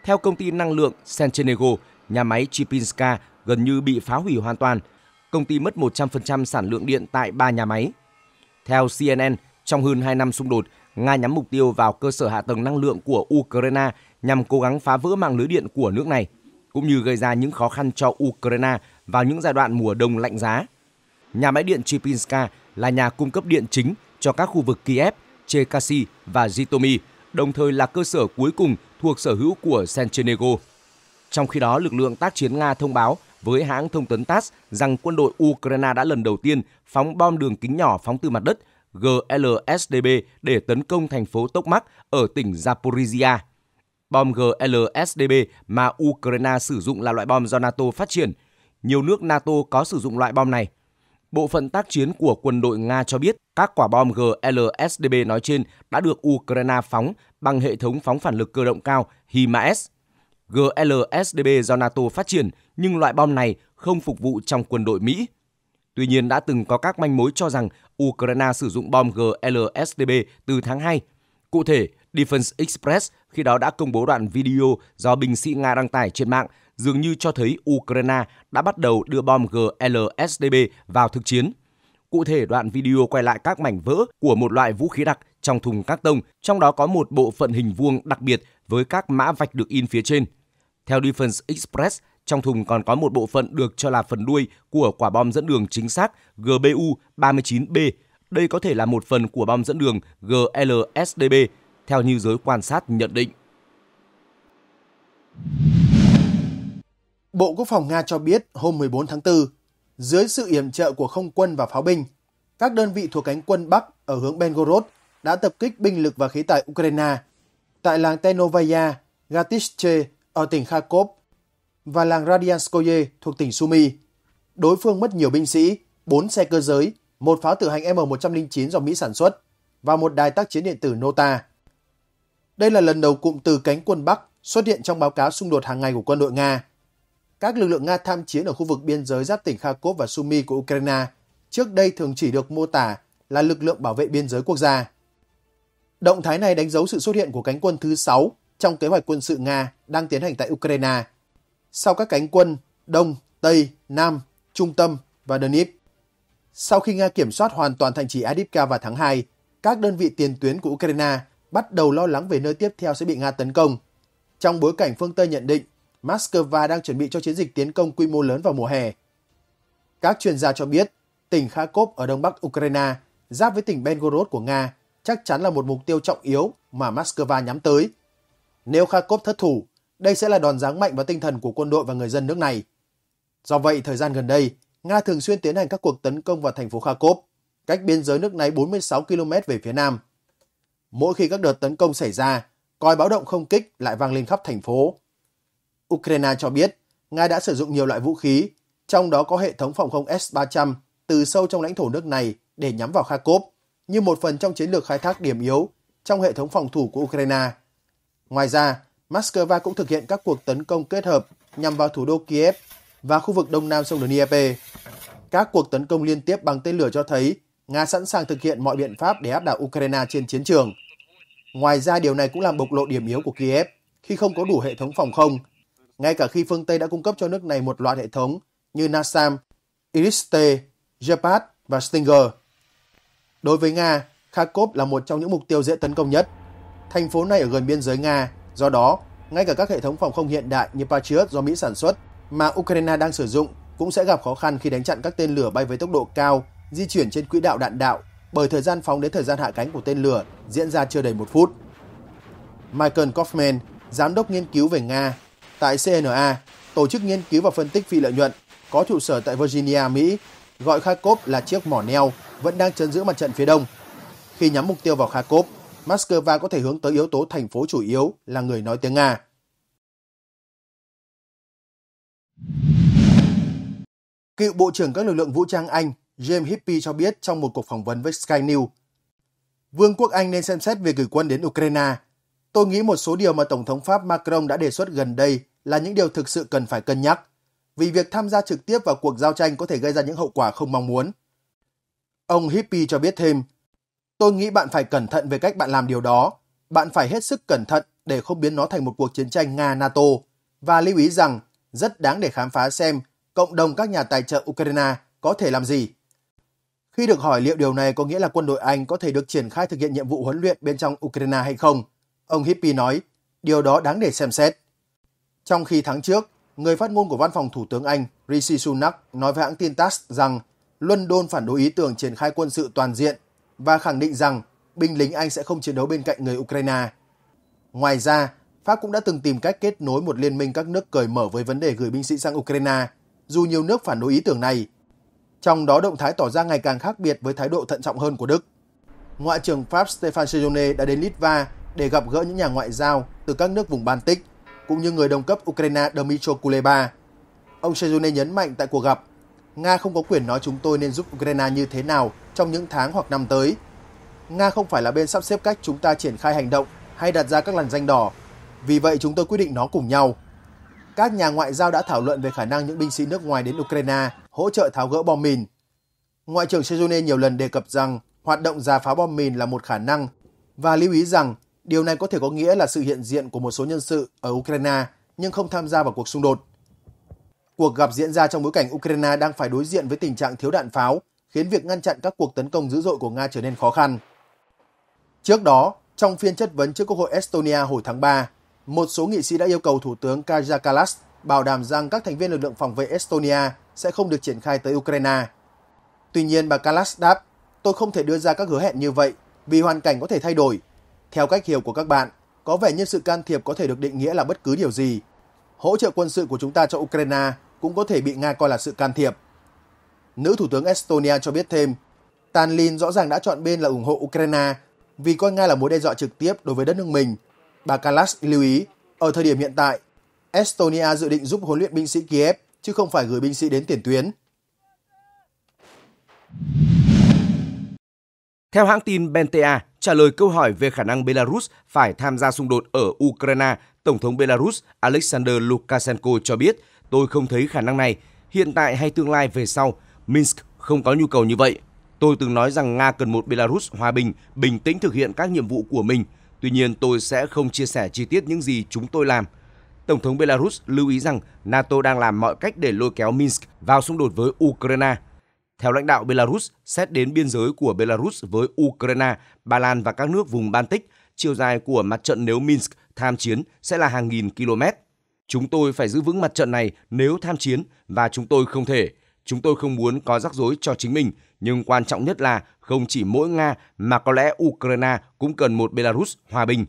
Theo công ty năng lượng Centenego, nhà máy Chipinska gần như bị phá hủy hoàn toàn. Công ty mất 100% sản lượng điện tại ba nhà máy. Theo CNN, trong hơn 2 năm xung đột, Nga nhắm mục tiêu vào cơ sở hạ tầng năng lượng của Ukraine nhằm cố gắng phá vỡ mạng lưới điện của nước này, cũng như gây ra những khó khăn cho Ukraine vào những giai đoạn mùa đông lạnh giá. Nhà máy điện Chipinska là nhà cung cấp điện chính cho các khu vực Kiev, Chekasy và Zhytomyr, đồng thời là cơ sở cuối cùng thuộc sở hữu của Sanchenego. Trong khi đó, lực lượng tác chiến Nga thông báo với hãng thông tấn TASS rằng quân đội Ukraine đã lần đầu tiên phóng bom đường kính nhỏ phóng từ mặt đất GLSDB để tấn công thành phố Tokmak ở tỉnh Zaporizhia. Bom GLSDB mà Ukraine sử dụng là loại bom do NATO phát triển. Nhiều nước NATO có sử dụng loại bom này – Bộ phận tác chiến của quân đội Nga cho biết các quả bom GLSDB nói trên đã được Ukraine phóng bằng hệ thống phóng phản lực cơ động cao HIMARS. GLSDB do NATO phát triển nhưng loại bom này không phục vụ trong quân đội Mỹ. Tuy nhiên đã từng có các manh mối cho rằng Ukraine sử dụng bom GLSDB từ tháng 2. Cụ thể, Defense Express khi đó đã công bố đoạn video do binh sĩ Nga đăng tải trên mạng dường như cho thấy Ukraine đã bắt đầu đưa bom GLSDB vào thực chiến. Cụ thể, đoạn video quay lại các mảnh vỡ của một loại vũ khí đặc trong thùng các tông, trong đó có một bộ phận hình vuông đặc biệt với các mã vạch được in phía trên. Theo Defense Express, trong thùng còn có một bộ phận được cho là phần đuôi của quả bom dẫn đường chính xác GBU-39B. Đây có thể là một phần của bom dẫn đường GLSDB, theo như giới quan sát nhận định. Bộ Quốc phòng Nga cho biết hôm 14 tháng 4, dưới sự yểm trợ của không quân và pháo binh, các đơn vị thuộc cánh quân Bắc ở hướng Belgorod đã tập kích binh lực và khí tài Ukraine tại làng Tenovaya, Gatishche ở tỉnh Kharkov và làng Radianskoye thuộc tỉnh Sumy. Đối phương mất nhiều binh sĩ, 4 xe cơ giới, một pháo tự hành M109 do Mỹ sản xuất và một đài tác chiến điện tử NOTA. Đây là lần đầu cụm từ cánh quân Bắc xuất hiện trong báo cáo xung đột hàng ngày của quân đội Nga các lực lượng Nga tham chiến ở khu vực biên giới giáp tỉnh Kharkov và Sumy của Ukraine trước đây thường chỉ được mô tả là lực lượng bảo vệ biên giới quốc gia. Động thái này đánh dấu sự xuất hiện của cánh quân thứ 6 trong kế hoạch quân sự Nga đang tiến hành tại Ukraine, sau các cánh quân Đông, Tây, Nam, Trung tâm và Donetsk. Sau khi Nga kiểm soát hoàn toàn thành trì Adivka vào tháng 2, các đơn vị tiền tuyến của Ukraine bắt đầu lo lắng về nơi tiếp theo sẽ bị Nga tấn công. Trong bối cảnh phương Tây nhận định Moscow đang chuẩn bị cho chiến dịch tiến công quy mô lớn vào mùa hè. Các chuyên gia cho biết, tỉnh Kharkov ở đông bắc Ukraine giáp với tỉnh Belgorod của Nga chắc chắn là một mục tiêu trọng yếu mà Moscow nhắm tới. Nếu Kharkov thất thủ, đây sẽ là đòn giáng mạnh vào tinh thần của quân đội và người dân nước này. Do vậy, thời gian gần đây, Nga thường xuyên tiến hành các cuộc tấn công vào thành phố Kharkov, cách biên giới nước này 46 km về phía nam. Mỗi khi các đợt tấn công xảy ra, còi báo động không kích lại vang lên khắp thành phố. Ukraine cho biết Nga đã sử dụng nhiều loại vũ khí, trong đó có hệ thống phòng không S-300 từ sâu trong lãnh thổ nước này để nhắm vào Kharkov, như một phần trong chiến lược khai thác điểm yếu trong hệ thống phòng thủ của Ukraine. Ngoài ra, Moscow cũng thực hiện các cuộc tấn công kết hợp nhằm vào thủ đô Kiev và khu vực đông nam sông Dnieper. Các cuộc tấn công liên tiếp bằng tên lửa cho thấy Nga sẵn sàng thực hiện mọi biện pháp để áp đảo Ukraine trên chiến trường. Ngoài ra, điều này cũng làm bộc lộ điểm yếu của Kiev khi không có đủ hệ thống phòng không ngay cả khi phương Tây đã cung cấp cho nước này một loạt hệ thống như NASAM, Iris-T, Japat và Stinger. Đối với Nga, Kharkov là một trong những mục tiêu dễ tấn công nhất. Thành phố này ở gần biên giới Nga, do đó, ngay cả các hệ thống phòng không hiện đại như Patriot do Mỹ sản xuất mà Ukraine đang sử dụng cũng sẽ gặp khó khăn khi đánh chặn các tên lửa bay với tốc độ cao, di chuyển trên quỹ đạo đạn đạo bởi thời gian phóng đến thời gian hạ cánh của tên lửa diễn ra chưa đầy một phút. Michael Kaufman, giám đốc nghiên cứu về Nga, tại CNA, tổ chức nghiên cứu và phân tích phi lợi nhuận, có trụ sở tại Virginia, Mỹ, gọi Kharkov là chiếc mỏ neo vẫn đang chấn giữ mặt trận phía đông. Khi nhắm mục tiêu vào Kharkov, Moscow có thể hướng tới yếu tố thành phố chủ yếu là người nói tiếng Nga. Cựu Bộ trưởng các lực lượng vũ trang Anh James Hippie cho biết trong một cuộc phỏng vấn với Sky News, Vương quốc Anh nên xem xét việc gửi quân đến Ukraine. Tôi nghĩ một số điều mà Tổng thống Pháp Macron đã đề xuất gần đây là những điều thực sự cần phải cân nhắc, vì việc tham gia trực tiếp vào cuộc giao tranh có thể gây ra những hậu quả không mong muốn. Ông Hippie cho biết thêm, tôi nghĩ bạn phải cẩn thận về cách bạn làm điều đó, bạn phải hết sức cẩn thận để không biến nó thành một cuộc chiến tranh Nga-NATO và lưu ý rằng rất đáng để khám phá xem cộng đồng các nhà tài trợ Ukraine có thể làm gì. Khi được hỏi liệu điều này có nghĩa là quân đội Anh có thể được triển khai thực hiện nhiệm vụ huấn luyện bên trong Ukraine hay không, ông Hippie nói, điều đó đáng để xem xét. Trong khi tháng trước, người phát ngôn của văn phòng Thủ tướng Anh Rishi Sunak nói với hãng tin TASS rằng London phản đối ý tưởng triển khai quân sự toàn diện và khẳng định rằng binh lính Anh sẽ không chiến đấu bên cạnh người Ukraine. Ngoài ra, Pháp cũng đã từng tìm cách kết nối một liên minh các nước cởi mở với vấn đề gửi binh sĩ sang Ukraine, dù nhiều nước phản đối ý tưởng này. Trong đó động thái tỏ ra ngày càng khác biệt với thái độ thận trọng hơn của Đức. Ngoại trưởng Pháp Stéphane Sejourne đã đến Litva để gặp gỡ những nhà ngoại giao từ các nước vùng Baltic cũng như người đồng cấp Ukraine Dmytro Kuleba. Ông Shizune nhấn mạnh tại cuộc gặp, Nga không có quyền nói chúng tôi nên giúp Ukraine như thế nào trong những tháng hoặc năm tới. Nga không phải là bên sắp xếp cách chúng ta triển khai hành động hay đặt ra các làn danh đỏ, vì vậy chúng tôi quyết định nó cùng nhau. Các nhà ngoại giao đã thảo luận về khả năng những binh sĩ nước ngoài đến Ukraine hỗ trợ tháo gỡ bom mìn. Ngoại trưởng Shizune nhiều lần đề cập rằng hoạt động giả phá bom mìn là một khả năng và lưu ý rằng Điều này có thể có nghĩa là sự hiện diện của một số nhân sự ở Ukraine nhưng không tham gia vào cuộc xung đột. Cuộc gặp diễn ra trong bối cảnh Ukraine đang phải đối diện với tình trạng thiếu đạn pháo, khiến việc ngăn chặn các cuộc tấn công dữ dội của Nga trở nên khó khăn. Trước đó, trong phiên chất vấn trước Quốc hội Estonia hồi tháng 3, một số nghị sĩ đã yêu cầu Thủ tướng Kaja Kallas bảo đảm rằng các thành viên lực lượng phòng vệ Estonia sẽ không được triển khai tới Ukraine. Tuy nhiên, bà Kallas đáp, tôi không thể đưa ra các hứa hẹn như vậy vì hoàn cảnh có thể thay đổi theo cách hiểu của các bạn, có vẻ như sự can thiệp có thể được định nghĩa là bất cứ điều gì. Hỗ trợ quân sự của chúng ta cho Ukraine cũng có thể bị Nga coi là sự can thiệp. Nữ Thủ tướng Estonia cho biết thêm, Tanlin rõ ràng đã chọn bên là ủng hộ Ukraine vì coi Nga là mối đe dọa trực tiếp đối với đất nước mình. Bà Kalas lưu ý, ở thời điểm hiện tại, Estonia dự định giúp huấn luyện binh sĩ Kiev chứ không phải gửi binh sĩ đến tiền tuyến. Theo hãng tin Bentea, Trả lời câu hỏi về khả năng Belarus phải tham gia xung đột ở Ukraine, Tổng thống Belarus Alexander Lukashenko cho biết, tôi không thấy khả năng này, hiện tại hay tương lai về sau, Minsk không có nhu cầu như vậy. Tôi từng nói rằng Nga cần một Belarus hòa bình, bình tĩnh thực hiện các nhiệm vụ của mình. Tuy nhiên, tôi sẽ không chia sẻ chi tiết những gì chúng tôi làm. Tổng thống Belarus lưu ý rằng NATO đang làm mọi cách để lôi kéo Minsk vào xung đột với Ukraine. Theo lãnh đạo Belarus, xét đến biên giới của Belarus với Ukraine, Ba Lan và các nước vùng Baltic, chiều dài của mặt trận nếu Minsk tham chiến sẽ là hàng nghìn km. Chúng tôi phải giữ vững mặt trận này nếu tham chiến và chúng tôi không thể. Chúng tôi không muốn có rắc rối cho chính mình, nhưng quan trọng nhất là không chỉ mỗi Nga mà có lẽ Ukraine cũng cần một Belarus hòa bình.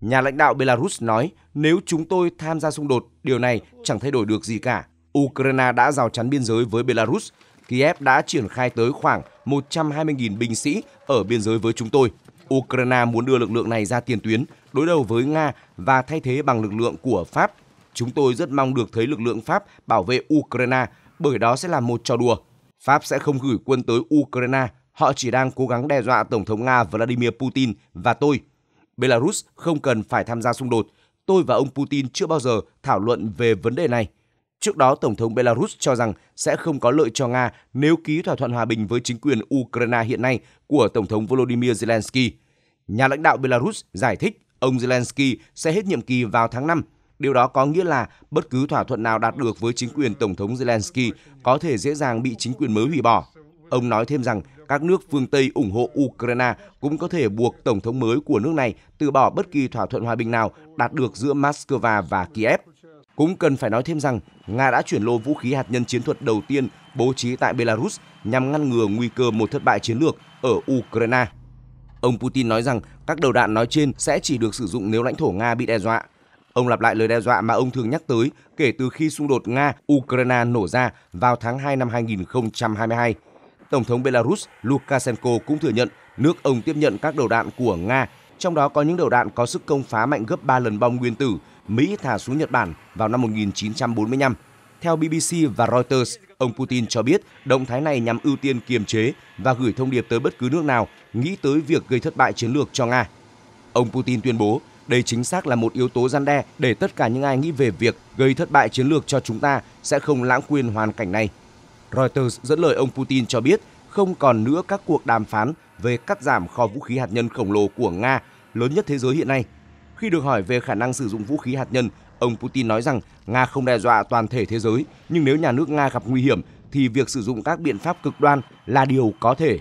Nhà lãnh đạo Belarus nói nếu chúng tôi tham gia xung đột, điều này chẳng thay đổi được gì cả. Ukraine đã rào chắn biên giới với Belarus, Kiev đã triển khai tới khoảng 120.000 binh sĩ ở biên giới với chúng tôi. Ukraine muốn đưa lực lượng này ra tiền tuyến, đối đầu với Nga và thay thế bằng lực lượng của Pháp. Chúng tôi rất mong được thấy lực lượng Pháp bảo vệ Ukraine, bởi đó sẽ là một trò đùa. Pháp sẽ không gửi quân tới Ukraine, họ chỉ đang cố gắng đe dọa Tổng thống Nga Vladimir Putin và tôi. Belarus không cần phải tham gia xung đột. Tôi và ông Putin chưa bao giờ thảo luận về vấn đề này. Trước đó, Tổng thống Belarus cho rằng sẽ không có lợi cho Nga nếu ký thỏa thuận hòa bình với chính quyền Ukraine hiện nay của Tổng thống Volodymyr Zelensky. Nhà lãnh đạo Belarus giải thích ông Zelensky sẽ hết nhiệm kỳ vào tháng 5. Điều đó có nghĩa là bất cứ thỏa thuận nào đạt được với chính quyền Tổng thống Zelensky có thể dễ dàng bị chính quyền mới hủy bỏ. Ông nói thêm rằng các nước phương Tây ủng hộ Ukraine cũng có thể buộc Tổng thống mới của nước này từ bỏ bất kỳ thỏa thuận hòa bình nào đạt được giữa Moscow và Kiev. Cũng cần phải nói thêm rằng Nga đã chuyển lô vũ khí hạt nhân chiến thuật đầu tiên bố trí tại Belarus nhằm ngăn ngừa nguy cơ một thất bại chiến lược ở Ukraine. Ông Putin nói rằng các đầu đạn nói trên sẽ chỉ được sử dụng nếu lãnh thổ Nga bị đe dọa. Ông lặp lại lời đe dọa mà ông thường nhắc tới kể từ khi xung đột Nga-Ukraine nổ ra vào tháng 2 năm 2022. Tổng thống Belarus Lukashenko cũng thừa nhận nước ông tiếp nhận các đầu đạn của Nga, trong đó có những đầu đạn có sức công phá mạnh gấp 3 lần bom nguyên tử Mỹ thả xuống Nhật Bản vào năm 1945. Theo BBC và Reuters, ông Putin cho biết động thái này nhằm ưu tiên kiềm chế và gửi thông điệp tới bất cứ nước nào nghĩ tới việc gây thất bại chiến lược cho Nga. Ông Putin tuyên bố đây chính xác là một yếu tố gian đe để tất cả những ai nghĩ về việc gây thất bại chiến lược cho chúng ta sẽ không lãng quên hoàn cảnh này. Reuters dẫn lời ông Putin cho biết không còn nữa các cuộc đàm phán về cắt giảm kho vũ khí hạt nhân khổng lồ của Nga lớn nhất thế giới hiện nay – khi được hỏi về khả năng sử dụng vũ khí hạt nhân, ông Putin nói rằng Nga không đe dọa toàn thể thế giới, nhưng nếu nhà nước Nga gặp nguy hiểm thì việc sử dụng các biện pháp cực đoan là điều có thể.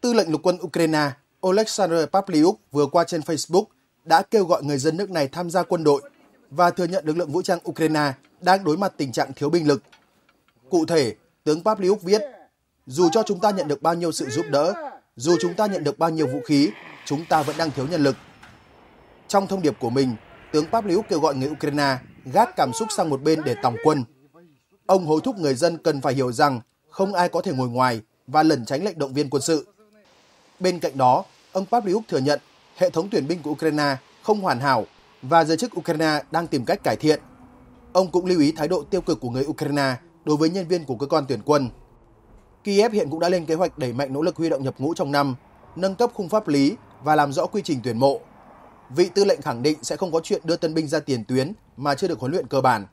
Tư lệnh lục quân Ukraine Oleksandr Pavlyuk vừa qua trên Facebook đã kêu gọi người dân nước này tham gia quân đội và thừa nhận lực lượng vũ trang Ukraine đang đối mặt tình trạng thiếu binh lực. Cụ thể, tướng Pavlyuk viết, dù cho chúng ta nhận được bao nhiêu sự giúp đỡ, dù chúng ta nhận được bao nhiêu vũ khí, chúng ta vẫn đang thiếu nhân lực. Trong thông điệp của mình, tướng Pavliuk kêu gọi người Ukraine gác cảm xúc sang một bên để tòng quân. Ông hối thúc người dân cần phải hiểu rằng không ai có thể ngồi ngoài và lẩn tránh lệnh động viên quân sự. Bên cạnh đó, ông Pavliuk thừa nhận hệ thống tuyển binh của Ukraine không hoàn hảo và giới chức Ukraine đang tìm cách cải thiện. Ông cũng lưu ý thái độ tiêu cực của người Ukraine đối với nhân viên của cơ quan tuyển quân. Kiev hiện cũng đã lên kế hoạch đẩy mạnh nỗ lực huy động nhập ngũ trong năm, nâng cấp khung pháp lý và làm rõ quy trình tuyển mộ. Vị tư lệnh khẳng định sẽ không có chuyện đưa tân binh ra tiền tuyến mà chưa được huấn luyện cơ bản.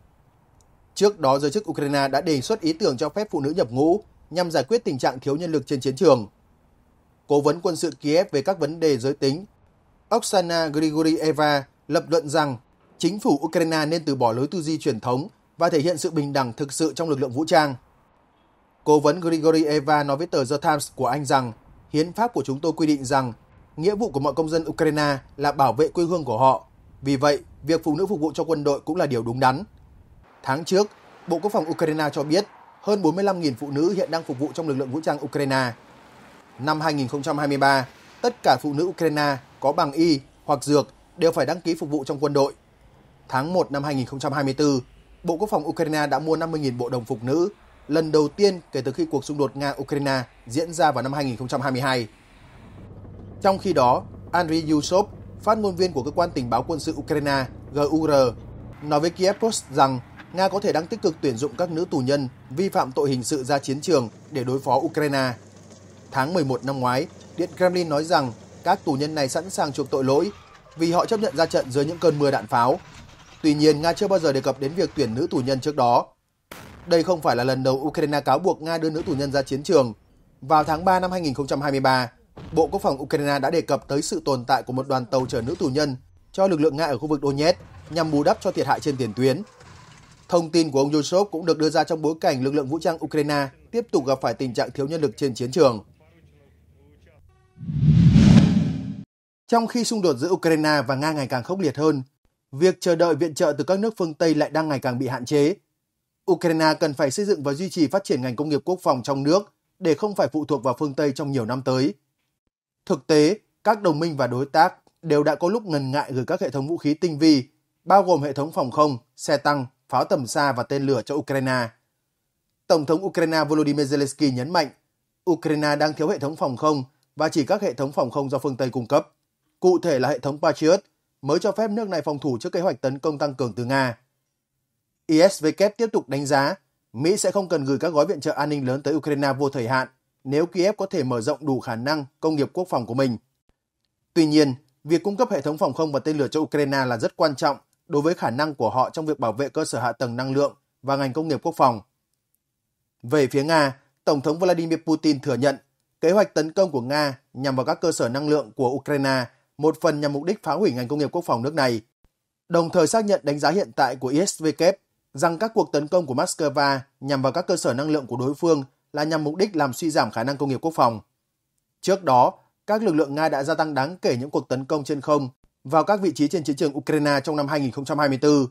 Trước đó, giới chức Ukraine đã đề xuất ý tưởng cho phép phụ nữ nhập ngũ nhằm giải quyết tình trạng thiếu nhân lực trên chiến trường. Cố vấn quân sự Kiev về các vấn đề giới tính, Oksana Grigorieva lập luận rằng chính phủ Ukraine nên từ bỏ lối tư duy truyền thống và thể hiện sự bình đẳng thực sự trong lực lượng vũ trang. Cố vấn Grigory Eva nói với tờ The Times của Anh rằng hiến pháp của chúng tôi quy định rằng nghĩa vụ của mọi công dân Ukraine là bảo vệ quê hương của họ. Vì vậy, việc phụ nữ phục vụ cho quân đội cũng là điều đúng đắn. Tháng trước, Bộ Quốc phòng Ukraine cho biết hơn 45.000 phụ nữ hiện đang phục vụ trong lực lượng vũ trang Ukraine. Năm 2023, tất cả phụ nữ Ukraine có bằng y hoặc dược đều phải đăng ký phục vụ trong quân đội. Tháng 1 năm 2024, Bộ Quốc phòng Ukraine đã mua 50.000 bộ đồng phục nữ lần đầu tiên kể từ khi cuộc xung đột Nga-Ukraine diễn ra vào năm 2022. Trong khi đó, Andriy Yusov, phát ngôn viên của cơ quan tình báo quân sự Ukraine GUR, nói với Kiev Post rằng Nga có thể đang tích cực tuyển dụng các nữ tù nhân vi phạm tội hình sự ra chiến trường để đối phó Ukraine. Tháng 11 năm ngoái, Điện Kremlin nói rằng các tù nhân này sẵn sàng chuộc tội lỗi vì họ chấp nhận ra trận dưới những cơn mưa đạn pháo. Tuy nhiên, Nga chưa bao giờ đề cập đến việc tuyển nữ tù nhân trước đó. Đây không phải là lần đầu Ukraine cáo buộc Nga đưa nữ tù nhân ra chiến trường. Vào tháng 3 năm 2023, Bộ Quốc phòng Ukraine đã đề cập tới sự tồn tại của một đoàn tàu chở nữ tù nhân cho lực lượng Nga ở khu vực Donetsk nhằm bù đắp cho thiệt hại trên tiền tuyến. Thông tin của ông Yushov cũng được đưa ra trong bối cảnh lực lượng vũ trang Ukraine tiếp tục gặp phải tình trạng thiếu nhân lực trên chiến trường. Trong khi xung đột giữa Ukraine và Nga ngày càng khốc liệt hơn, việc chờ đợi viện trợ từ các nước phương Tây lại đang ngày càng bị hạn chế Ukraine cần phải xây dựng và duy trì phát triển ngành công nghiệp quốc phòng trong nước để không phải phụ thuộc vào phương Tây trong nhiều năm tới. Thực tế, các đồng minh và đối tác đều đã có lúc ngần ngại gửi các hệ thống vũ khí tinh vi, bao gồm hệ thống phòng không, xe tăng, pháo tầm xa và tên lửa cho Ukraine. Tổng thống Ukraine Volodymyr Zelensky nhấn mạnh, Ukraine đang thiếu hệ thống phòng không và chỉ các hệ thống phòng không do phương Tây cung cấp, cụ thể là hệ thống Patriot, mới cho phép nước này phòng thủ trước kế hoạch tấn công tăng cường từ Nga. ISW tiếp tục đánh giá Mỹ sẽ không cần gửi các gói viện trợ an ninh lớn tới Ukraine vô thời hạn nếu Kiev có thể mở rộng đủ khả năng công nghiệp quốc phòng của mình. Tuy nhiên, việc cung cấp hệ thống phòng không và tên lửa cho Ukraine là rất quan trọng đối với khả năng của họ trong việc bảo vệ cơ sở hạ tầng năng lượng và ngành công nghiệp quốc phòng. Về phía Nga, Tổng thống Vladimir Putin thừa nhận kế hoạch tấn công của Nga nhằm vào các cơ sở năng lượng của Ukraine một phần nhằm mục đích phá hủy ngành công nghiệp quốc phòng nước này, đồng thời xác nhận đánh giá hiện tại của ISW rằng các cuộc tấn công của Moscow nhằm vào các cơ sở năng lượng của đối phương là nhằm mục đích làm suy giảm khả năng công nghiệp quốc phòng. Trước đó, các lực lượng Nga đã gia tăng đáng kể những cuộc tấn công trên không vào các vị trí trên chiến trường Ukraine trong năm 2024.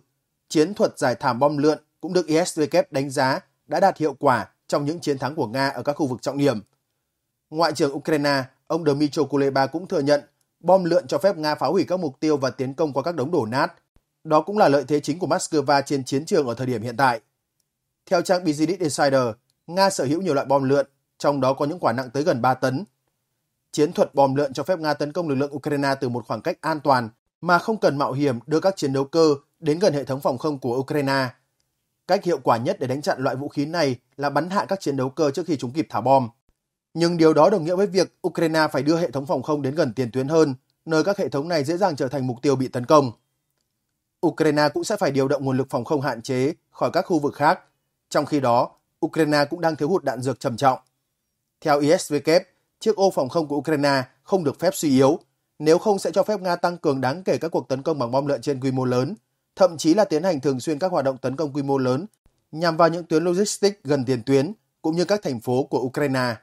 Chiến thuật giải thảm bom lượn cũng được ISW đánh giá đã đạt hiệu quả trong những chiến thắng của Nga ở các khu vực trọng điểm. Ngoại trưởng Ukraine, ông Dmytro Kuleba cũng thừa nhận bom lượn cho phép Nga phá hủy các mục tiêu và tiến công qua các đống đổ nát – đó cũng là lợi thế chính của Moscow trên chiến trường ở thời điểm hiện tại. Theo trang Business Insider, Nga sở hữu nhiều loại bom lượn, trong đó có những quả nặng tới gần 3 tấn. Chiến thuật bom lượn cho phép Nga tấn công lực lượng Ukraine từ một khoảng cách an toàn mà không cần mạo hiểm đưa các chiến đấu cơ đến gần hệ thống phòng không của Ukraine. Cách hiệu quả nhất để đánh chặn loại vũ khí này là bắn hạ các chiến đấu cơ trước khi chúng kịp thả bom. Nhưng điều đó đồng nghĩa với việc Ukraine phải đưa hệ thống phòng không đến gần tiền tuyến hơn, nơi các hệ thống này dễ dàng trở thành mục tiêu bị tấn công. Ukraine cũng sẽ phải điều động nguồn lực phòng không hạn chế khỏi các khu vực khác. Trong khi đó, Ukraine cũng đang thiếu hụt đạn dược trầm trọng. Theo ISVK, chiếc ô phòng không của Ukraine không được phép suy yếu, nếu không sẽ cho phép Nga tăng cường đáng kể các cuộc tấn công bằng bom lợn trên quy mô lớn, thậm chí là tiến hành thường xuyên các hoạt động tấn công quy mô lớn nhằm vào những tuyến logistics gần tiền tuyến cũng như các thành phố của Ukraine.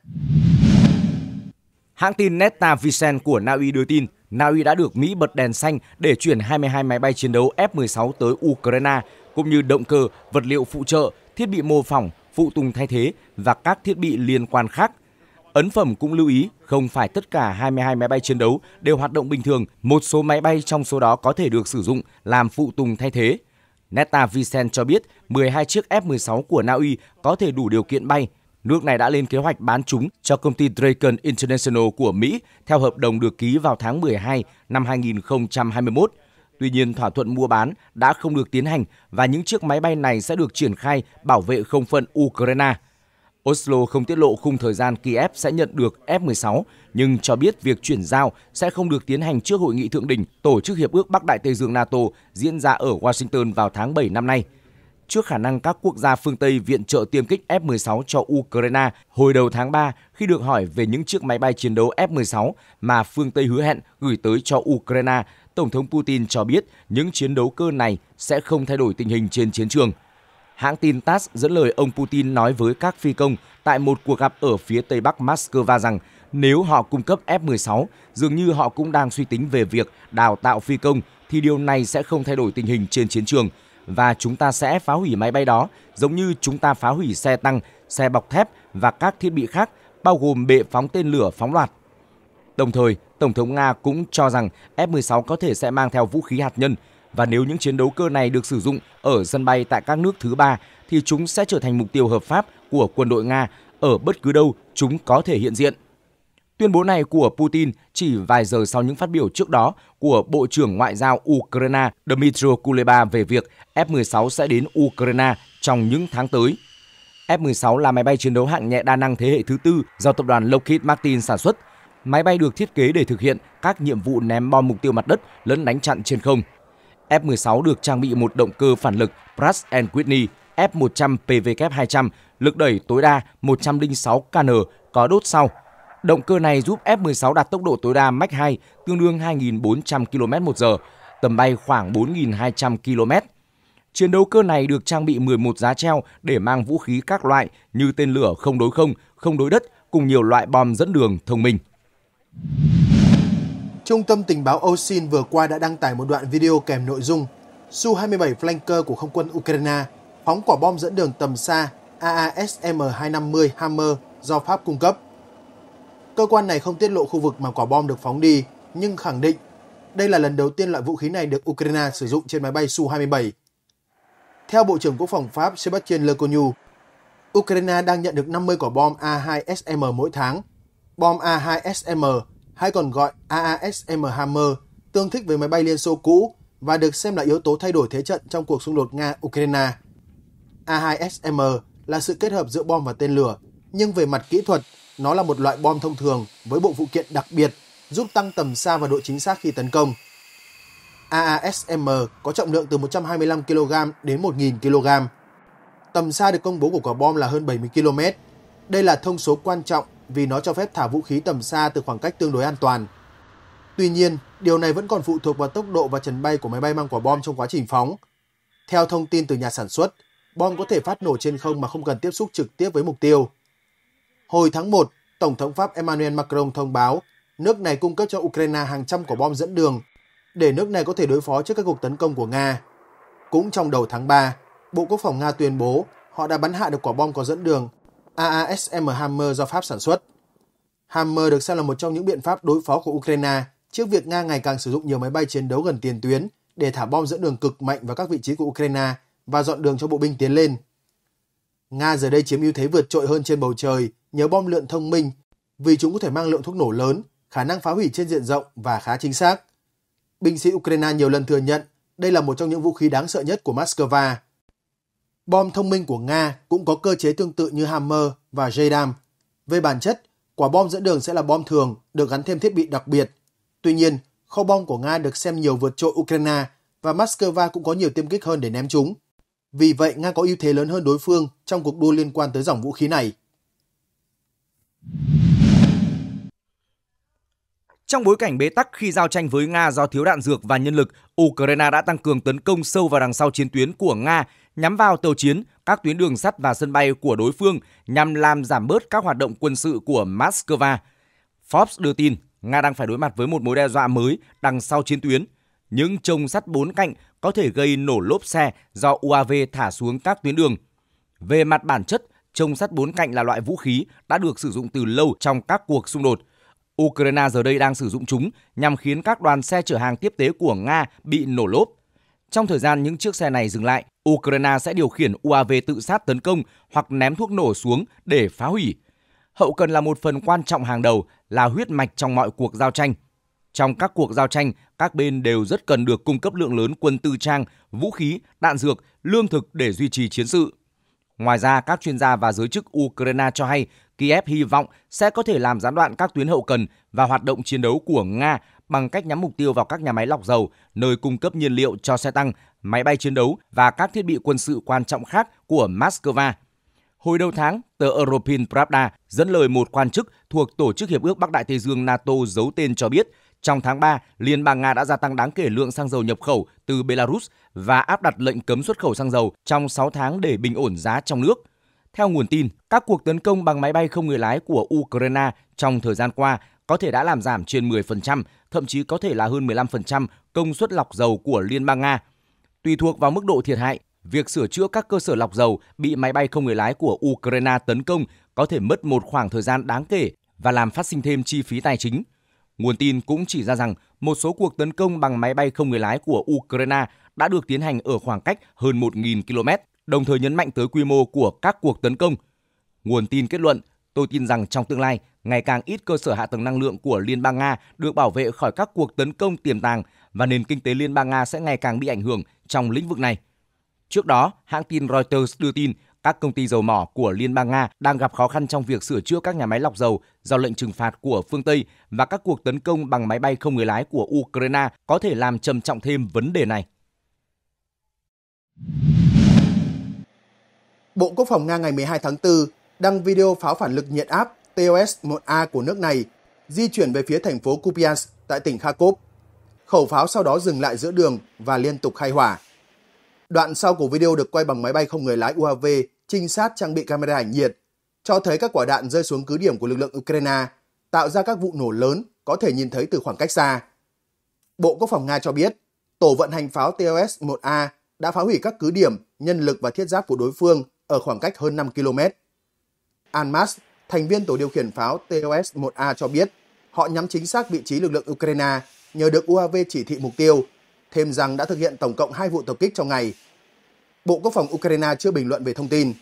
Hãng tin Neta Vision của Na Uy đưa tin Na Uy đã được Mỹ bật đèn xanh để chuyển 22 máy bay chiến đấu F-16 tới Ukraine, cũng như động cơ, vật liệu phụ trợ, thiết bị mô phỏng, phụ tùng thay thế và các thiết bị liên quan khác. Ấn phẩm cũng lưu ý không phải tất cả 22 máy bay chiến đấu đều hoạt động bình thường, một số máy bay trong số đó có thể được sử dụng làm phụ tùng thay thế. Netta Vicent cho biết 12 chiếc F-16 của Na Uy có thể đủ điều kiện bay, Nước này đã lên kế hoạch bán chúng cho công ty Draken International của Mỹ theo hợp đồng được ký vào tháng 12 năm 2021. Tuy nhiên, thỏa thuận mua bán đã không được tiến hành và những chiếc máy bay này sẽ được triển khai bảo vệ không phận Ukraine. Oslo không tiết lộ khung thời gian Kiev sẽ nhận được F-16, nhưng cho biết việc chuyển giao sẽ không được tiến hành trước hội nghị thượng đỉnh tổ chức Hiệp ước Bắc Đại Tây Dương NATO diễn ra ở Washington vào tháng 7 năm nay trước khả năng các quốc gia phương Tây viện trợ tiêm kích F-16 cho Ukraine hồi đầu tháng 3 khi được hỏi về những chiếc máy bay chiến đấu F-16 mà phương Tây hứa hẹn gửi tới cho Ukraine, Tổng thống Putin cho biết những chiến đấu cơ này sẽ không thay đổi tình hình trên chiến trường. Hãng tin TASS dẫn lời ông Putin nói với các phi công tại một cuộc gặp ở phía tây bắc Moscow rằng nếu họ cung cấp F-16, dường như họ cũng đang suy tính về việc đào tạo phi công thì điều này sẽ không thay đổi tình hình trên chiến trường – và chúng ta sẽ phá hủy máy bay đó giống như chúng ta phá hủy xe tăng, xe bọc thép và các thiết bị khác bao gồm bệ phóng tên lửa phóng loạt. Đồng thời, Tổng thống Nga cũng cho rằng F-16 có thể sẽ mang theo vũ khí hạt nhân và nếu những chiến đấu cơ này được sử dụng ở sân bay tại các nước thứ ba thì chúng sẽ trở thành mục tiêu hợp pháp của quân đội Nga ở bất cứ đâu chúng có thể hiện diện. Tuyên bố này của Putin chỉ vài giờ sau những phát biểu trước đó của Bộ trưởng Ngoại giao Ukraine Dmytro Kuleba về việc F-16 sẽ đến Ukraine trong những tháng tới. F-16 là máy bay chiến đấu hạng nhẹ đa năng thế hệ thứ tư do tập đoàn Lockheed Martin sản xuất. Máy bay được thiết kế để thực hiện các nhiệm vụ ném bom mục tiêu mặt đất lẫn đánh chặn trên không. F-16 được trang bị một động cơ phản lực Pratt Whitney F-100 PW200 lực đẩy tối đa 106 kn có đốt sau Động cơ này giúp F-16 đạt tốc độ tối đa Mach 2 tương đương 2.400 km/h, tầm bay khoảng 4.200 km. Chiến đấu cơ này được trang bị 11 giá treo để mang vũ khí các loại như tên lửa không đối không, không đối đất cùng nhiều loại bom dẫn đường thông minh. Trung tâm tình báo OSIN vừa qua đã đăng tải một đoạn video kèm nội dung Su-27 Flanker của không quân Ukraine phóng quả bom dẫn đường tầm xa AASM-250 Hammer do Pháp cung cấp. Cơ quan này không tiết lộ khu vực mà quả bom được phóng đi, nhưng khẳng định đây là lần đầu tiên loại vũ khí này được Ukraine sử dụng trên máy bay Su-27. Theo Bộ trưởng Quốc phòng Pháp Sébastien Lecornu, Ukraine đang nhận được 50 quả bom A2SM mỗi tháng. Bom A2SM hay còn gọi AASM Hammer tương thích với máy bay Liên Xô cũ và được xem là yếu tố thay đổi thế trận trong cuộc xung đột Nga-Ukraine. A2SM là sự kết hợp giữa bom và tên lửa, nhưng về mặt kỹ thuật, nó là một loại bom thông thường với bộ phụ kiện đặc biệt giúp tăng tầm xa và độ chính xác khi tấn công. AASM có trọng lượng từ 125 kg đến 1.000 kg. Tầm xa được công bố của quả bom là hơn 70 km. Đây là thông số quan trọng vì nó cho phép thả vũ khí tầm xa từ khoảng cách tương đối an toàn. Tuy nhiên, điều này vẫn còn phụ thuộc vào tốc độ và trần bay của máy bay mang quả bom trong quá trình phóng. Theo thông tin từ nhà sản xuất, bom có thể phát nổ trên không mà không cần tiếp xúc trực tiếp với mục tiêu. Hồi tháng 1, Tổng thống Pháp Emmanuel Macron thông báo nước này cung cấp cho Ukraine hàng trăm quả bom dẫn đường để nước này có thể đối phó trước các cuộc tấn công của Nga. Cũng trong đầu tháng 3, Bộ Quốc phòng Nga tuyên bố họ đã bắn hạ được quả bom có dẫn đường AASM Hammer do Pháp sản xuất. Hammer được xem là một trong những biện pháp đối phó của Ukraine trước việc Nga ngày càng sử dụng nhiều máy bay chiến đấu gần tiền tuyến để thả bom dẫn đường cực mạnh vào các vị trí của Ukraine và dọn đường cho bộ binh tiến lên. Nga giờ đây chiếm ưu thế vượt trội hơn trên bầu trời nhớ bom lượn thông minh vì chúng có thể mang lượng thuốc nổ lớn, khả năng phá hủy trên diện rộng và khá chính xác. Binh sĩ Ukraine nhiều lần thừa nhận đây là một trong những vũ khí đáng sợ nhất của Moscow. Bom thông minh của Nga cũng có cơ chế tương tự như Hammer và JDAM. Về bản chất, quả bom dẫn đường sẽ là bom thường được gắn thêm thiết bị đặc biệt. Tuy nhiên, kho bom của Nga được xem nhiều vượt trội Ukraine và Moscow cũng có nhiều tiêm kích hơn để ném chúng. Vì vậy, Nga có ưu thế lớn hơn đối phương trong cuộc đua liên quan tới dòng vũ khí này. Trong bối cảnh bế tắc khi giao tranh với Nga do thiếu đạn dược và nhân lực, Ukraine đã tăng cường tấn công sâu vào đằng sau chiến tuyến của Nga, nhắm vào tàu chiến, các tuyến đường sắt và sân bay của đối phương nhằm làm giảm bớt các hoạt động quân sự của Moscow. Forbes đưa tin, Nga đang phải đối mặt với một mối đe dọa mới đằng sau chiến tuyến. Những trông sắt bốn cạnh có thể gây nổ lốp xe do UAV thả xuống các tuyến đường. Về mặt bản chất, Trông sắt bốn cạnh là loại vũ khí đã được sử dụng từ lâu trong các cuộc xung đột. Ukraine giờ đây đang sử dụng chúng nhằm khiến các đoàn xe chở hàng tiếp tế của Nga bị nổ lốp. Trong thời gian những chiếc xe này dừng lại, Ukraine sẽ điều khiển UAV tự sát tấn công hoặc ném thuốc nổ xuống để phá hủy. Hậu cần là một phần quan trọng hàng đầu, là huyết mạch trong mọi cuộc giao tranh. Trong các cuộc giao tranh, các bên đều rất cần được cung cấp lượng lớn quân tư trang, vũ khí, đạn dược, lương thực để duy trì chiến sự. Ngoài ra, các chuyên gia và giới chức Ukraine cho hay Kiev hy vọng sẽ có thể làm gián đoạn các tuyến hậu cần và hoạt động chiến đấu của Nga bằng cách nhắm mục tiêu vào các nhà máy lọc dầu, nơi cung cấp nhiên liệu cho xe tăng, máy bay chiến đấu và các thiết bị quân sự quan trọng khác của Moscow. Hồi đầu tháng, tờ European Pravda dẫn lời một quan chức thuộc Tổ chức Hiệp ước Bắc Đại Tây Dương NATO giấu tên cho biết – trong tháng 3, Liên bang Nga đã gia tăng đáng kể lượng xăng dầu nhập khẩu từ Belarus và áp đặt lệnh cấm xuất khẩu xăng dầu trong 6 tháng để bình ổn giá trong nước. Theo nguồn tin, các cuộc tấn công bằng máy bay không người lái của Ukraine trong thời gian qua có thể đã làm giảm trên 10%, thậm chí có thể là hơn 15% công suất lọc dầu của Liên bang Nga. Tùy thuộc vào mức độ thiệt hại, việc sửa chữa các cơ sở lọc dầu bị máy bay không người lái của Ukraine tấn công có thể mất một khoảng thời gian đáng kể và làm phát sinh thêm chi phí tài chính – Nguồn tin cũng chỉ ra rằng một số cuộc tấn công bằng máy bay không người lái của Ukraine đã được tiến hành ở khoảng cách hơn 1.000 km, đồng thời nhấn mạnh tới quy mô của các cuộc tấn công. Nguồn tin kết luận, tôi tin rằng trong tương lai, ngày càng ít cơ sở hạ tầng năng lượng của Liên bang Nga được bảo vệ khỏi các cuộc tấn công tiềm tàng và nền kinh tế Liên bang Nga sẽ ngày càng bị ảnh hưởng trong lĩnh vực này. Trước đó, hãng tin Reuters đưa tin các công ty dầu mỏ của Liên bang Nga đang gặp khó khăn trong việc sửa chữa các nhà máy lọc dầu do lệnh trừng phạt của phương Tây và các cuộc tấn công bằng máy bay không người lái của Ukraine có thể làm trầm trọng thêm vấn đề này. Bộ Quốc phòng Nga ngày 12 tháng 4 đăng video pháo phản lực nhiệt áp TOS-1A của nước này di chuyển về phía thành phố Kupiansk tại tỉnh Kharkov. Khẩu pháo sau đó dừng lại giữa đường và liên tục khai hỏa. Đoạn sau của video được quay bằng máy bay không người lái UAV trinh sát trang bị camera ảnh nhiệt, cho thấy các quả đạn rơi xuống cứ điểm của lực lượng Ukraine, tạo ra các vụ nổ lớn có thể nhìn thấy từ khoảng cách xa. Bộ Quốc phòng Nga cho biết, tổ vận hành pháo TOS-1A đã phá hủy các cứ điểm, nhân lực và thiết giáp của đối phương ở khoảng cách hơn 5 km. Anmas, thành viên tổ điều khiển pháo TOS-1A cho biết, họ nhắm chính xác vị trí lực lượng Ukraine nhờ được UAV chỉ thị mục tiêu, thêm rằng đã thực hiện tổng cộng 2 vụ tập kích trong ngày Bộ Quốc phòng Ukraine chưa bình luận về thông tin.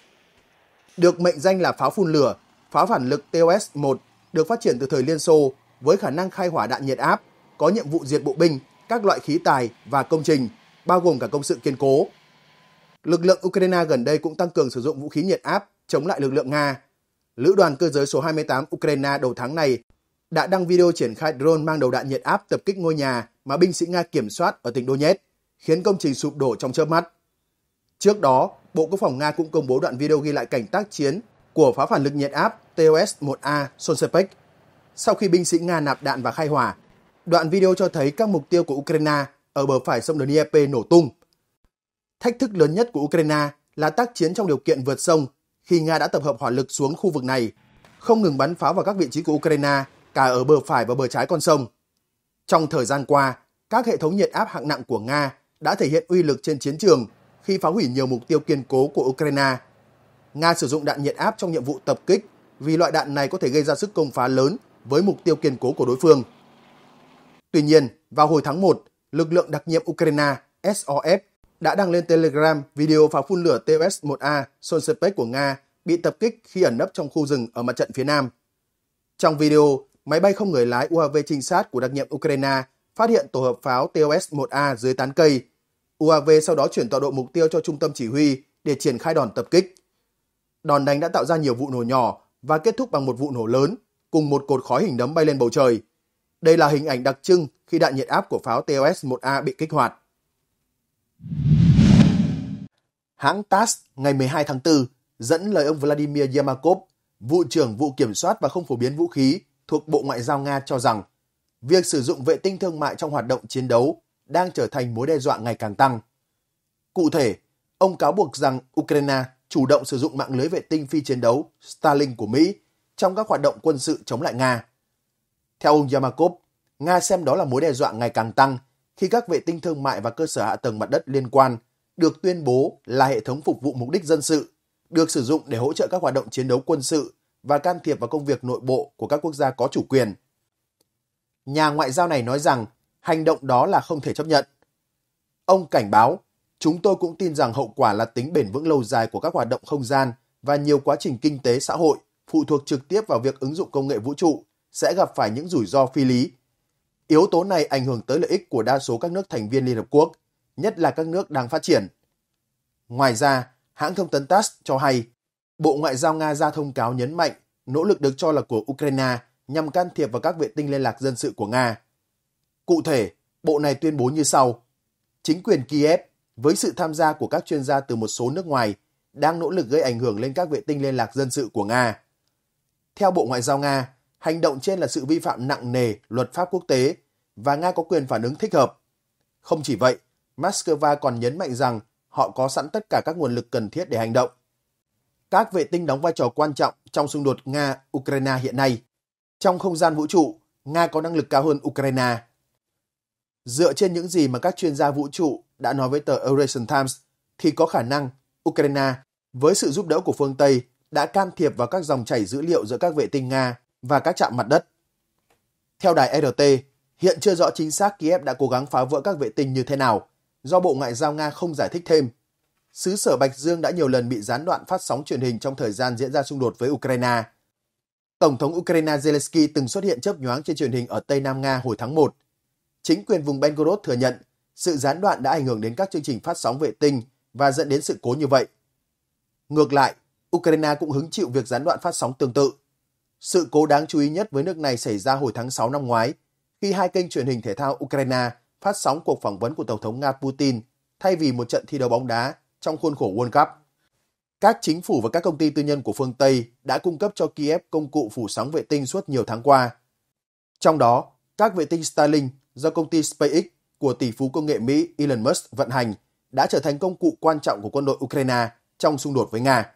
Được mệnh danh là pháo phun lửa, pháo phản lực TOS-1 được phát triển từ thời Liên Xô với khả năng khai hỏa đạn nhiệt áp, có nhiệm vụ diệt bộ binh, các loại khí tài và công trình, bao gồm cả công sự kiên cố. Lực lượng Ukraine gần đây cũng tăng cường sử dụng vũ khí nhiệt áp chống lại lực lượng Nga. Lữ đoàn cơ giới số 28 Ukraine đầu tháng này đã đăng video triển khai drone mang đầu đạn nhiệt áp tập kích ngôi nhà mà binh sĩ Nga kiểm soát ở tỉnh Donetsk, khiến công trình sụp đổ trong chớp mắt. Trước đó, Bộ Quốc phòng Nga cũng công bố đoạn video ghi lại cảnh tác chiến của pháo phản lực nhiệt áp TOS-1A Sonspec. Sau khi binh sĩ Nga nạp đạn và khai hỏa, đoạn video cho thấy các mục tiêu của Ukraine ở bờ phải sông Dnieper nổ tung. Thách thức lớn nhất của Ukraine là tác chiến trong điều kiện vượt sông khi Nga đã tập hợp hỏa lực xuống khu vực này, không ngừng bắn pháo vào các vị trí của Ukraine cả ở bờ phải và bờ trái con sông. Trong thời gian qua, các hệ thống nhiệt áp hạng nặng của Nga đã thể hiện uy lực trên chiến trường khi phá hủy nhiều mục tiêu kiên cố của Ukraine. Nga sử dụng đạn nhiệt áp trong nhiệm vụ tập kích vì loại đạn này có thể gây ra sức công phá lớn với mục tiêu kiên cố của đối phương. Tuy nhiên, vào hồi tháng 1, lực lượng đặc nhiệm Ukraine SOF đã đăng lên Telegram video pháo phun lửa tos 1 a Sonspec của Nga bị tập kích khi ẩn nấp trong khu rừng ở mặt trận phía Nam. Trong video, máy bay không người lái UAV trinh sát của đặc nhiệm Ukraine phát hiện tổ hợp pháo TOS-1A dưới tán cây UAV sau đó chuyển tọa độ mục tiêu cho trung tâm chỉ huy để triển khai đòn tập kích. Đòn đánh đã tạo ra nhiều vụ nổ nhỏ và kết thúc bằng một vụ nổ lớn cùng một cột khói hình nấm bay lên bầu trời. Đây là hình ảnh đặc trưng khi đạn nhiệt áp của pháo TOS-1A bị kích hoạt. Hãng TASS ngày 12 tháng 4 dẫn lời ông Vladimir Yamakov, vụ trưởng vụ kiểm soát và không phổ biến vũ khí thuộc Bộ Ngoại giao Nga cho rằng việc sử dụng vệ tinh thương mại trong hoạt động chiến đấu đang trở thành mối đe dọa ngày càng tăng. Cụ thể, ông cáo buộc rằng Ukraine chủ động sử dụng mạng lưới vệ tinh phi chiến đấu Starlink của Mỹ trong các hoạt động quân sự chống lại Nga. Theo ông Yamakov, Nga xem đó là mối đe dọa ngày càng tăng khi các vệ tinh thương mại và cơ sở hạ tầng mặt đất liên quan được tuyên bố là hệ thống phục vụ mục đích dân sự, được sử dụng để hỗ trợ các hoạt động chiến đấu quân sự và can thiệp vào công việc nội bộ của các quốc gia có chủ quyền. Nhà ngoại giao này nói rằng hành động đó là không thể chấp nhận. Ông cảnh báo, chúng tôi cũng tin rằng hậu quả là tính bền vững lâu dài của các hoạt động không gian và nhiều quá trình kinh tế xã hội phụ thuộc trực tiếp vào việc ứng dụng công nghệ vũ trụ sẽ gặp phải những rủi ro phi lý. Yếu tố này ảnh hưởng tới lợi ích của đa số các nước thành viên Liên Hợp Quốc, nhất là các nước đang phát triển. Ngoài ra, hãng thông tấn TASS cho hay, Bộ Ngoại giao Nga ra thông cáo nhấn mạnh nỗ lực được cho là của Ukraine nhằm can thiệp vào các vệ tinh liên lạc dân sự của Nga. Cụ thể, bộ này tuyên bố như sau. Chính quyền Kiev, với sự tham gia của các chuyên gia từ một số nước ngoài, đang nỗ lực gây ảnh hưởng lên các vệ tinh liên lạc dân sự của Nga. Theo Bộ Ngoại giao Nga, hành động trên là sự vi phạm nặng nề luật pháp quốc tế và Nga có quyền phản ứng thích hợp. Không chỉ vậy, Moscow còn nhấn mạnh rằng họ có sẵn tất cả các nguồn lực cần thiết để hành động. Các vệ tinh đóng vai trò quan trọng trong xung đột Nga-Ukraine hiện nay. Trong không gian vũ trụ, Nga có năng lực cao hơn Ukraine Dựa trên những gì mà các chuyên gia vũ trụ đã nói với tờ Eurasian Times, thì có khả năng Ukraine, với sự giúp đỡ của phương Tây, đã can thiệp vào các dòng chảy dữ liệu giữa các vệ tinh Nga và các trạm mặt đất. Theo đài RT, hiện chưa rõ chính xác Kiev đã cố gắng phá vỡ các vệ tinh như thế nào, do Bộ Ngoại giao Nga không giải thích thêm. Sứ sở Bạch Dương đã nhiều lần bị gián đoạn phát sóng truyền hình trong thời gian diễn ra xung đột với Ukraine. Tổng thống Ukraine Zelensky từng xuất hiện chớp nhoáng trên truyền hình ở Tây Nam Nga hồi tháng 1 chính quyền vùng Belgorod thừa nhận sự gián đoạn đã ảnh hưởng đến các chương trình phát sóng vệ tinh và dẫn đến sự cố như vậy. Ngược lại, Ukraine cũng hứng chịu việc gián đoạn phát sóng tương tự. Sự cố đáng chú ý nhất với nước này xảy ra hồi tháng 6 năm ngoái, khi hai kênh truyền hình thể thao Ukraine phát sóng cuộc phỏng vấn của Tổng thống Nga Putin thay vì một trận thi đấu bóng đá trong khuôn khổ World Cup. Các chính phủ và các công ty tư nhân của phương Tây đã cung cấp cho Kiev công cụ phủ sóng vệ tinh suốt nhiều tháng qua. Trong đó, các vệ tinh Starlink do công ty SpaceX của tỷ phú công nghệ Mỹ Elon Musk vận hành đã trở thành công cụ quan trọng của quân đội Ukraine trong xung đột với Nga.